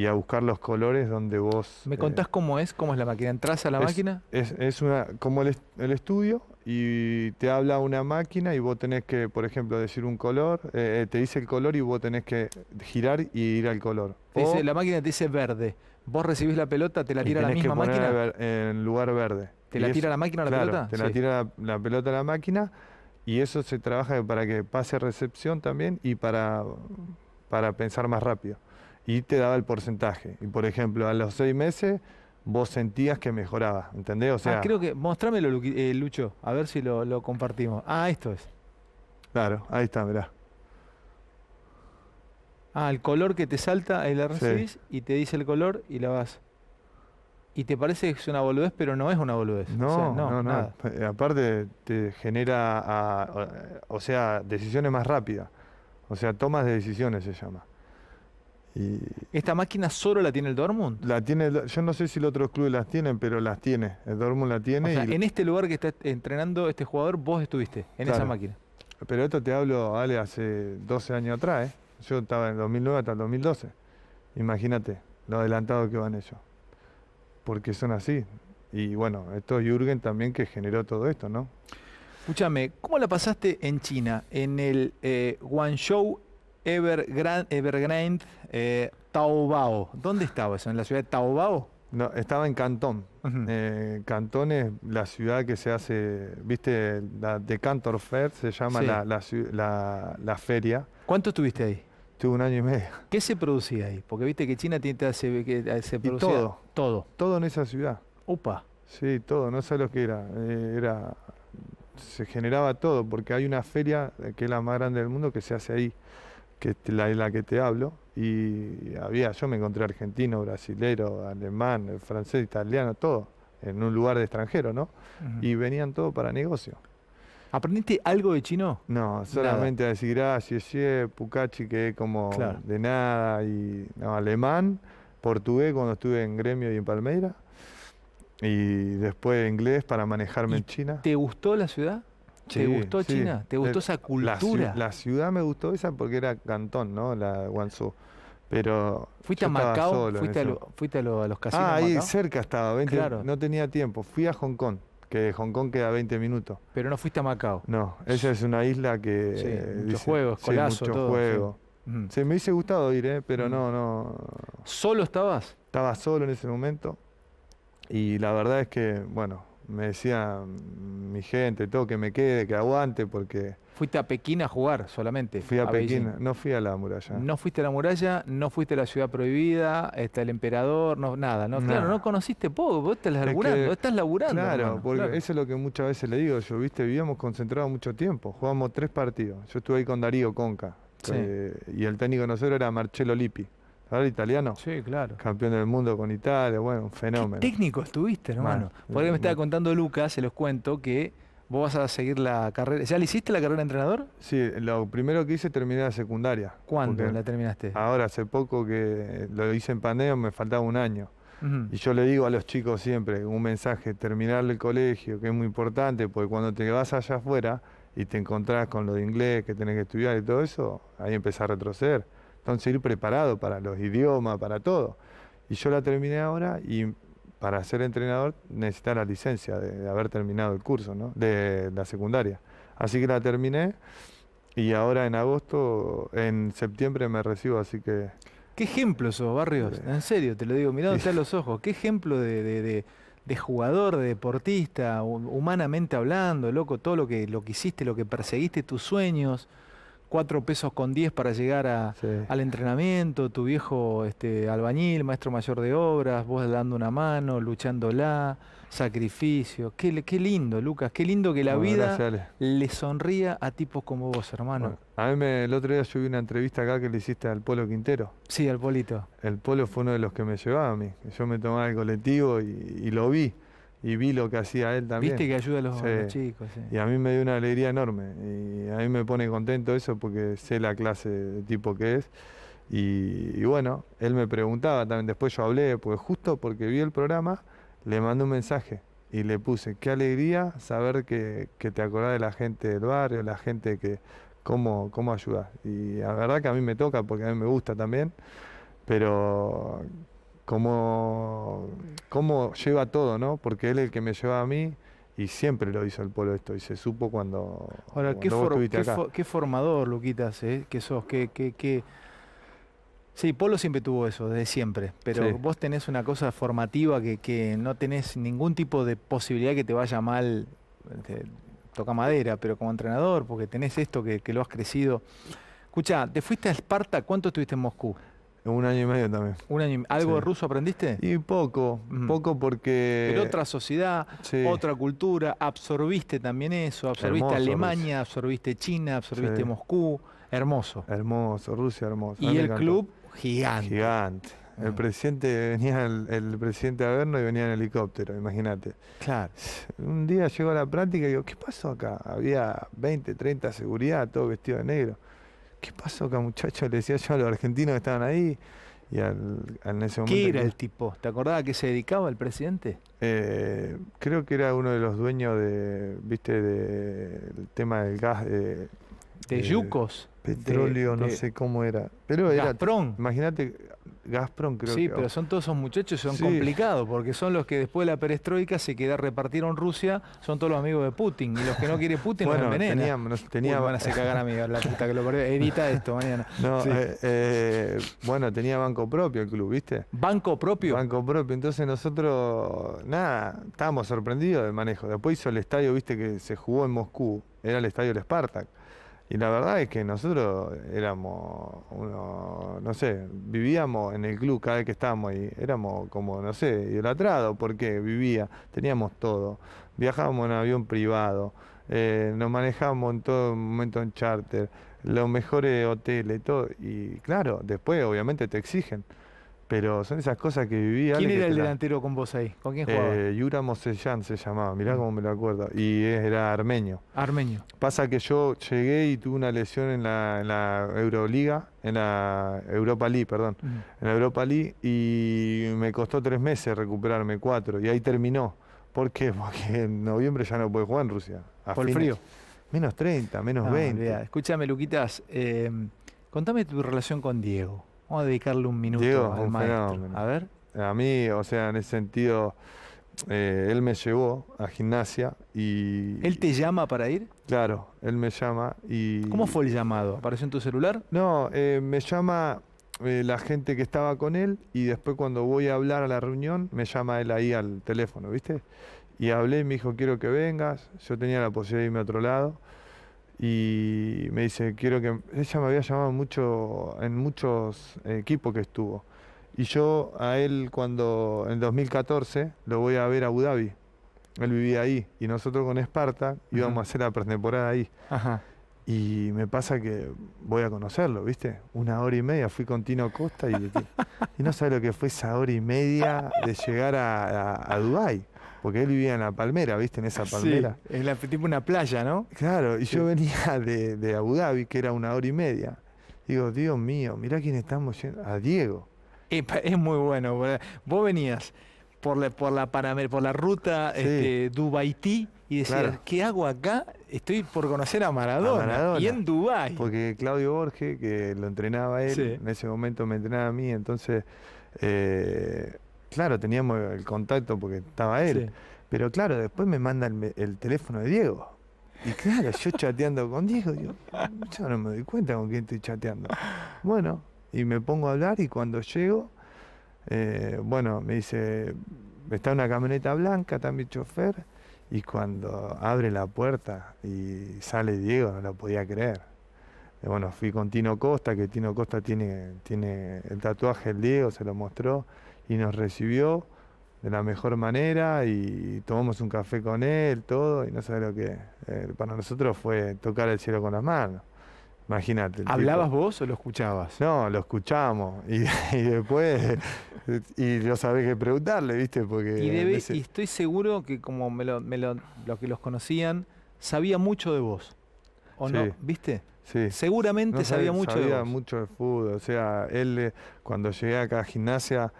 a buscar los colores donde vos... ¿Me eh, contás cómo es? ¿Cómo es la máquina? entras a la máquina? Es, una, como el, estudio y te habla una máquina y vos tenés que, por ejemplo, decir un color, eh, eh, te dice el color y vos tenés que girar y ir al color. la máquina te dice verde vos recibís la pelota, te la tira la misma máquina. en lugar verde. ¿Te la tira la máquina la pelota? Te la tira la, pelota a la máquina y eso se trabaja para que pase recepción también y para, para pensar más rápido. Y te daba el porcentaje. Y por ejemplo, a los seis meses vos sentías que mejoraba, ¿entendés? O ah, sea, creo que, mostrámelo, eh, Lucho, a ver si lo, lo compartimos. Ah, esto es. Claro, ahí está, mirá. Ah, el color que te salta, ahí la recibís y te dice el color y la vas. Y te parece que es una boludez, pero no es una boludez. No, no, no, nada. Eh, aparte te genera, ah, o, sea, decisiones más rápidas. O sea, tomas de decisiones se llama. Y ¿Esta máquina solo la tiene el Dortmund? La tiene, yo no sé si los otros clubes las tienen, pero las tiene. El Dortmund la tiene. O sea, en este lugar que está entrenando este jugador, vos estuviste en esa máquina. Pero esto te hablo, Ale, hace 12 años atrás, ¿eh? Yo estaba en el 2009 hasta el 2012. Imagínate lo adelantado que van ellos. Porque son así. Y bueno, esto es Jürgen también que generó todo esto, ¿no? Escúchame, ¿cómo la pasaste en China? En el eh, Guangzhou Evergrande, eh, Taobao. ¿Dónde estaba eso? ¿En la ciudad de Taobao? No, estaba en Cantón. Eh, Cantón es la ciudad que se hace, viste, la de Cantor Fair, se llama la, la, feria. ¿Cuánto estuviste ahí? Estuve un año y medio. ¿Qué se producía ahí? Porque viste que China tiene, que eh, se producía todo. Todo. Todo en esa ciudad. Upa. Sí, todo. No sé lo que era. Eh, era se generaba todo, porque hay una feria eh, que es la más grande del mundo que se hace ahí, que es la, la que te hablo, y había, yo me encontré argentino, brasilero, alemán, francés, italiano, todo, en un lugar de extranjero, ¿no? Y venían todo para negocio. ¿Aprendiste algo de chino? No, solamente a decir gracias, ah, ye, eh, pucachi, que como de nada, y no, alemán, portugués cuando estuve en Gremio y en Palmeira, y después inglés para manejarme en China. ¿Te gustó la ciudad? ¿Te gustó China? ¿Te gustó eh, esa cultura? La, ciudad me gustó esa porque era Cantón, ¿no? La Guangzhou. Pero. ¿Fuiste a Macao? Fuiste, a, fuiste a, los casinos? Ah, ahí cerca estaba, 20, claro. no tenía tiempo. Fui a Hong Kong que Hong Kong queda 20 minutos. Pero no fuiste a Macao. No, esa es una isla que... Sí, eh, muchos colazo, sí, juego. Sí. Se me hubiese gustado ir, eh, pero mm. no, no... ¿Solo estabas? Estaba solo en ese momento y la verdad es que, bueno, me decía mi gente, todo que me quede, que aguante, porque... Fuiste a Pekín a jugar solamente. Fui a, Pekín, no fui a la muralla. No fuiste a la muralla, no fuiste a la ciudad prohibida, está el emperador, no, nada, ¿no? Claro, no conociste poco, vos estás laburando, Claro, porque eso es lo que muchas veces le digo, yo, viste, vivíamos concentrados mucho tiempo, jugamos tres partidos. Yo estuve ahí con Darío Conca, eh, y el técnico de nosotros era Marcelo Lippi. Claro, italiano. Sí, claro. Campeón del mundo con Italia, bueno, un fenómeno. técnico estuviste, hermano. Por Porque me eh, estaba eh. contando Lucas, se los cuento, que vos vas a seguir la carrera. ¿Ya le hiciste la carrera de entrenador? Sí, lo primero que hice terminé la secundaria. ¿Cuándo la terminaste? Ahora, hace poco que lo hice en Paneo me faltaba un año. Y yo le digo a los chicos siempre un mensaje, terminar el colegio, que es muy importante, porque cuando te vas allá afuera y te encontrás con lo de inglés, que tenés que estudiar y todo eso, ahí empezás a retroceder. Entonces ir preparado para los idiomas, para todo. Y yo la terminé ahora y para ser entrenador necesitaba la licencia de, haber terminado el curso, ¿no? De, la secundaria. Así que la terminé y ahora en agosto, en septiembre me recibo, así que... Qué ejemplo sos, Barrios, en serio, te lo digo, mirándote a los ojos, qué ejemplo de, de, jugador, de deportista, humanamente hablando, loco, todo lo que, lo que hiciste, lo que perseguiste, tus sueños. 4 pesos con 10 para llegar al entrenamiento, tu viejo este, albañil, maestro mayor de obras, vos dando una mano, luchando luchándola, sacrificio. Qué, qué lindo, Lucas, qué lindo que la vida le sonría a tipos como vos, hermano. a mí el otro día yo vi una entrevista acá que le hiciste al Polo Quintero. Sí, al Polito. El Polo fue uno de los que me llevaba a mí. Yo me tomaba el colectivo y, y lo vi y vi lo que hacía él también. Viste que ayuda a los, chicos. Y a mí me dio una alegría enorme. Y a mí me pone contento eso porque sé la clase de tipo que es. Y, bueno, él me preguntaba también. Después yo hablé, pues justo porque vi el programa, le mandé un mensaje y le puse: Qué alegría saber que, te acordás de la gente del barrio, la gente que. Cómo, cómo ayudás. Y la verdad que a mí me toca porque a mí me gusta también. Pero cómo, cómo lleva todo, ¿no? Porque él es el que me lleva a mí y siempre lo hizo el polo esto y se supo cuando. Ahora, qué, acá. qué, formador, Luquitas, eh, que sos, que Sí, Polo siempre tuvo eso, desde siempre, pero vos tenés una cosa formativa que, no tenés ningún tipo de posibilidad que te vaya mal, toca madera, pero como entrenador, porque tenés esto que, que lo has crecido. Escucha, te fuiste a Esparta, ¿cuánto estuviste en Moscú? Un año y medio también. Un año ¿Algo ruso aprendiste? Y poco, poco porque... Pero otra sociedad, otra cultura, absorbiste también eso, absorbiste Alemania, absorbiste China, absorbiste Moscú, hermoso. Hermoso, Rusia hermoso. Y el club gigante. Gigante. El presidente venía el, el presidente Averno y venía en helicóptero, imagínate. Claro. Un día llegó a la práctica y digo, ¿qué pasó acá? Había 20, 30 seguridad, todo vestido de negro. ¿qué pasó acá, muchacho? Le decía yo a los argentinos que estaban ahí. Y al, al ese era el tipo? ¿Te acordabas que se dedicaba el presidente? Eh, creo que era uno de los dueños de. ¿Viste? Del tema del gas. De, yucos. Petróleo, no sé cómo era. Pero era. Imagínate, Gazprom, creo sí, que. Sí, pero son todos esos muchachos, son complicados, porque son los que después de la perestroika se queda repartieron Rusia, son todos los amigos de Putin, y los que no quiere Putin bueno, los envenena. van a se cagar amigos, la que lo perdió. Edita esto mañana. [laughs] Eh, eh, bueno, tenía banco propio el club, ¿viste? ¿Banco propio? Banco propio, entonces nosotros, nada, estábamos sorprendidos del manejo. Después hizo el estadio, ¿viste? Que se jugó en Moscú, era el estadio del Spartak. Y la verdad es que nosotros éramos, no sé, vivíamos en el club cada vez que estábamos y éramos como, no sé, idolatrados porque vivía, teníamos todo. Viajábamos en avión privado, eh, nos manejábamos en todo momento en charter, los mejores hoteles, todo. Y claro, después obviamente te exigen. Pero son esas cosas que vivía. ¿Quién era el delantero con vos ahí? ¿Con quién jugaba? Eh, Yura Mosellán se llamaba, mirá mm. cómo me lo acuerdo. Y era armenio. Armenio. Pasa que yo llegué y tuve una lesión en la, Euroliga, en la Europa League, perdón. Mm. En la Europa League y me costó tres meses recuperarme, cuatro. Y ahí terminó. ¿Por qué? [laughs] Porque en noviembre ya no puede jugar en Rusia. Por el frío. Menos 30, menos 20. Ah, escúchame, Luquitas, eh, contame tu relación con Diego. Vamos a dedicarle un minuto al maestro. A ver. A mí, o sea, en ese sentido, eh, él me llevó a gimnasia y... ¿Él te llama para ir? Claro, él me llama y... ¿Cómo fue el llamado? ¿Apareció en tu celular? No, eh, me llama eh, la gente que estaba con él y después cuando voy a hablar a la reunión, me llama él ahí al teléfono, ¿viste? Y hablé y me dijo, quiero que vengas. Yo tenía la posibilidad de irme a otro lado y me dice, quiero que... Ella me había llamado mucho en muchos equipos que estuvo. Y yo a él cuando en 2014 lo voy a ver a Abu Dhabi. Él vivía ahí y nosotros con Esparta íbamos a hacer la pretemporada ahí. Y me pasa que voy a conocerlo, ¿viste? Una hora y media fui con Tino Costa y, [laughs] no sabe lo que fue esa hora y media de llegar a, a, a Dubái porque él vivía en la palmera, ¿viste? En esa palmera. Sí, en tipo una playa, ¿no? Claro, y yo venía de, Abu Dhabi, que era una hora y media. Digo, Dios mío, mirá quién estamos yendo, a Diego. es muy bueno, vos venías por la, por la, ruta este, Dubaití y decías, ¿qué hago acá? Estoy por conocer a Maradona, y en Dubái. Porque Claudio Borges, que lo entrenaba él, en ese momento me entrenaba a mí, entonces eh, Claro, teníamos el contacto porque estaba él. Pero claro, después me manda el, teléfono de Diego. Y claro, yo chateando con Diego, yo no me doy cuenta con quién estoy chateando. Bueno, y me pongo a hablar y cuando llego, eh, bueno, me dice, está una camioneta blanca, también mi chofer, y cuando abre la puerta y sale Diego, no lo podía creer. Eh, bueno, fui con Tino Costa, que Tino Costa tiene, tiene el tatuaje del Diego, se lo mostró y nos recibió de la mejor manera y tomamos un café con él, todo, y no sabe lo que... Eh, para nosotros fue tocar el cielo con las manos. Imagínate. ¿Hablabas vos o lo escuchabas? No, lo escuchamos. [laughs] Y, después, y yo sabés que preguntarle, ¿viste? Porque y, estoy seguro que como me lo, lo, que los conocían, sabía mucho de vos. ¿O no? ¿Viste? Seguramente sabía, mucho de mucho de fútbol. O sea, él eh, cuando llegué acá a gimnasia,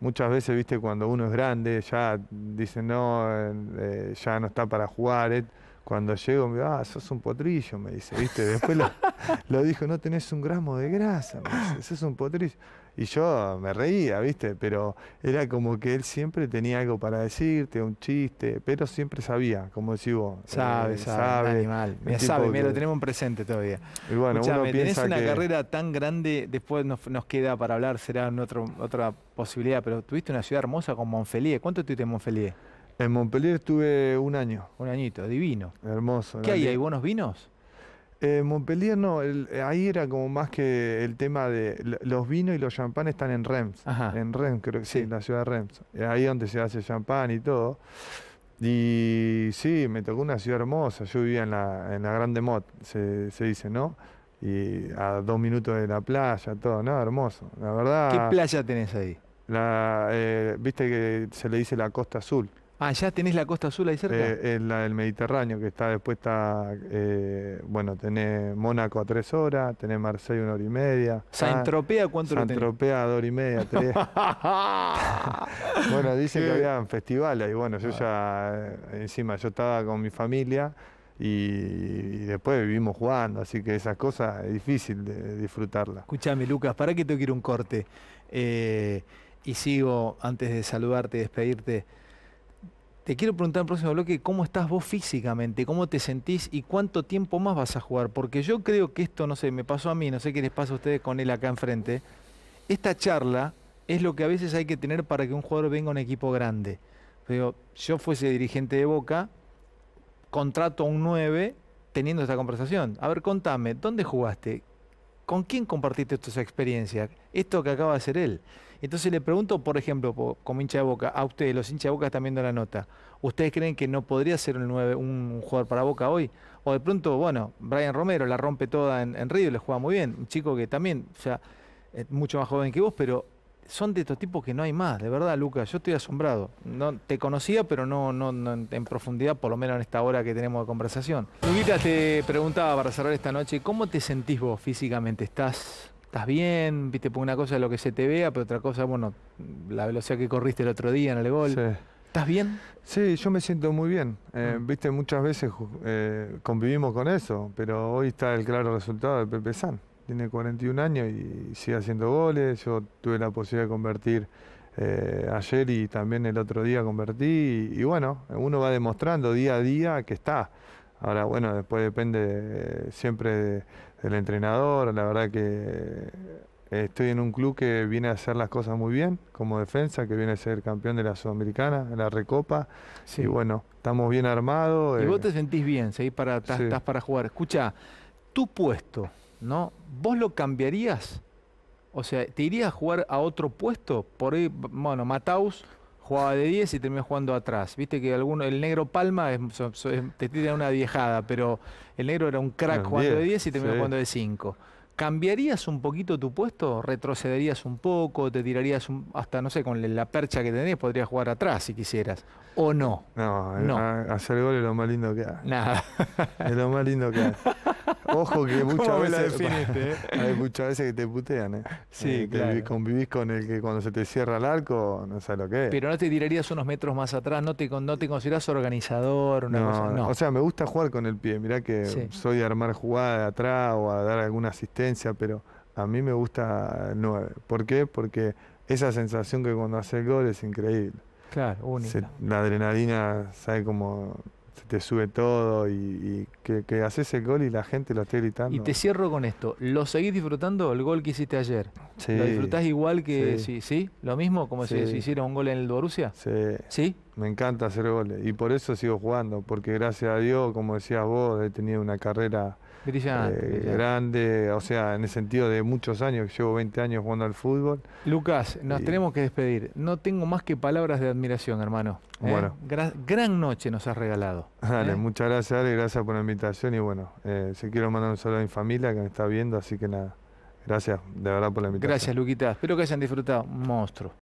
muchas veces, viste, cuando uno es grande, ya dice, no, eh, eh, ya no está para jugar. Cuando llego, me dice, ah, sos un potrillo, me dice, viste. Después lo, [laughs] dijo, no tenés un gramo de grasa, me dice, sos un potrillo. Y yo me reía, ¿viste? Pero era como que él siempre tenía algo para decirte, un chiste, pero siempre sabía, como decís vos. Eh, sabe, sabe, Animal. Me sabe, lo tenemos en presente todavía. Y bueno, Escuchame, uno tenés una carrera tan grande, después nos, queda para hablar, será otra posibilidad, pero tuviste una ciudad hermosa como Montpellier. ¿Cuánto estuviste en Montpellier? En Montpellier estuve un año. Un añito, divino. Hermoso. ¿Qué hay? ¿Hay buenos vinos? Eh, Montpellier no, eh, ahí era como más que el tema de los vinos y los champán están en Rems, en Rems, creo que sí, en la ciudad de Rems, eh, ahí donde se hace champán y todo. Y sí, me tocó una ciudad hermosa, yo vivía en la, Grande Mot, se, dice, ¿no? Y a dos minutos de la playa, todo, ¿no? Hermoso, la verdad. ¿Qué playa tenés ahí? La, eh, Viste que se le dice la Costa Azul. Ah, ¿ya tenés la costa azul ahí cerca. Eh, es la del Mediterráneo, que está después está, eh, bueno, tenés Mónaco a tres horas, tenés Marsella una hora y media. entropea cuánto Se lo a dos horas y media, [laughs] bueno, dice que habían festivales y bueno, yo ya, eh, encima yo estaba con mi familia y, después vivimos jugando, así que esas cosas es difícil de disfrutarlas. Escuchame, Lucas, ¿para qué te quiero un corte? y sigo, antes de saludarte y despedirte, te quiero preguntar en el próximo bloque cómo estás vos físicamente, cómo te sentís y cuánto tiempo más vas a jugar, porque yo creo que esto, no sé, me pasó a mí, no sé qué les pasa a ustedes con él acá enfrente. Esta charla es lo que a veces hay que tener para que un jugador venga a un equipo grande. Pero yo fuese dirigente de Boca, contrato a un 9 teniendo esta conversación. A ver, contame, ¿dónde jugaste? ¿con quién compartiste tus experiencias? Esto que acaba de hacer él. Entonces le pregunto, por ejemplo, como hincha de Boca, a ustedes, los hinchas de Boca están viendo la nota, ¿ustedes creen que no podría ser un, un jugador para Boca hoy? O de pronto, bueno, Brian Romero la rompe toda en, Río y le juega muy bien, un chico que también, o sea, es mucho más joven que vos, pero son de estos tipos que no hay más, de verdad, Lucas, yo estoy asombrado. No, te conocía, pero no, en profundidad, por lo menos en esta hora que tenemos de conversación. Luguita, te preguntaba para cerrar esta noche, ¿cómo te sentís vos físicamente? ¿Estás, estás bien? Viste, por una cosa es lo que se te vea, pero otra cosa, bueno, la velocidad que corriste el otro día en el gol. ¿Estás bien? Sí, yo me siento muy bien. Eh, ah. Viste, muchas veces eh, convivimos con eso, pero hoy está el claro resultado de Pepe San tiene 41 años y sigue haciendo goles. Yo tuve la posibilidad de convertir eh, ayer y también el otro día convertí. Y, bueno, uno va demostrando día a día que está. Ahora, bueno, después depende eh, siempre del entrenador. La verdad que eh, estoy en un club que viene a hacer las cosas muy bien como defensa, que viene a ser campeón de la Sudamericana, de la Recopa. Sí. Y bueno, estamos bien armados. Y vos te sentís bien, para, estás, para jugar. Escucha, tu puesto, ¿Vos lo cambiarías? O sea, ¿te irías a jugar a otro puesto? Por ahí, bueno, Mataus jugaba de 10 y terminó jugando atrás. Viste que alguno, el negro Palma te tira una viejada, pero el negro era un crack jugando de 10 y terminó jugando de 5. ¿Cambiarías un poquito tu puesto? ¿Retrocederías un poco? ¿Te tirarías hasta, no sé, con la percha que tenés podrías jugar atrás si quisieras? ¿O no? No, no. hacer gol es lo más lindo que hay. Es lo más lindo que hay. [laughs] Ojo que [laughs] muchas veces. Este, eh? [laughs] hay muchas veces que te putean, ¿eh? Sí, eh, claro. convivís con el que cuando se te cierra el arco, no sabes lo que es. Pero no te tirarías unos metros más atrás, no te, no te consideras organizador, una no, cosa. No. O sea, me gusta jugar con el pie. Mirá que soy de armar jugada de atrás o a dar alguna asistencia, pero a mí me gusta 9. ¿Por qué? Porque esa sensación que cuando hace el gol es increíble. Claro, única. la adrenalina, sabe como te sube todo y, que, haces el gol y la gente lo está gritando. Y te cierro con esto, ¿lo seguís disfrutando el gol que hiciste ayer? ¿Lo disfrutás igual que sí. sí. lo mismo como si, hiciera un gol en el Borussia? Sí. ¿Sí? Me encanta hacer goles y por eso sigo jugando, porque gracias a Dios, como decías vos, he tenido una carrera Brillante, eh, grande, o sea, en el sentido de muchos años, llevo 20 años jugando al fútbol. Lucas, nos tenemos que despedir. No tengo más que palabras de admiración, hermano. ¿eh? Bueno. gran noche nos has regalado. Dale, ¿eh? muchas gracias, Ale, gracias por la invitación y bueno, se quiero mandar un saludo a mi familia que me está viendo, así que nada, gracias de verdad por la invitación. Gracias, Luquita. Espero que hayan disfrutado. Monstruo.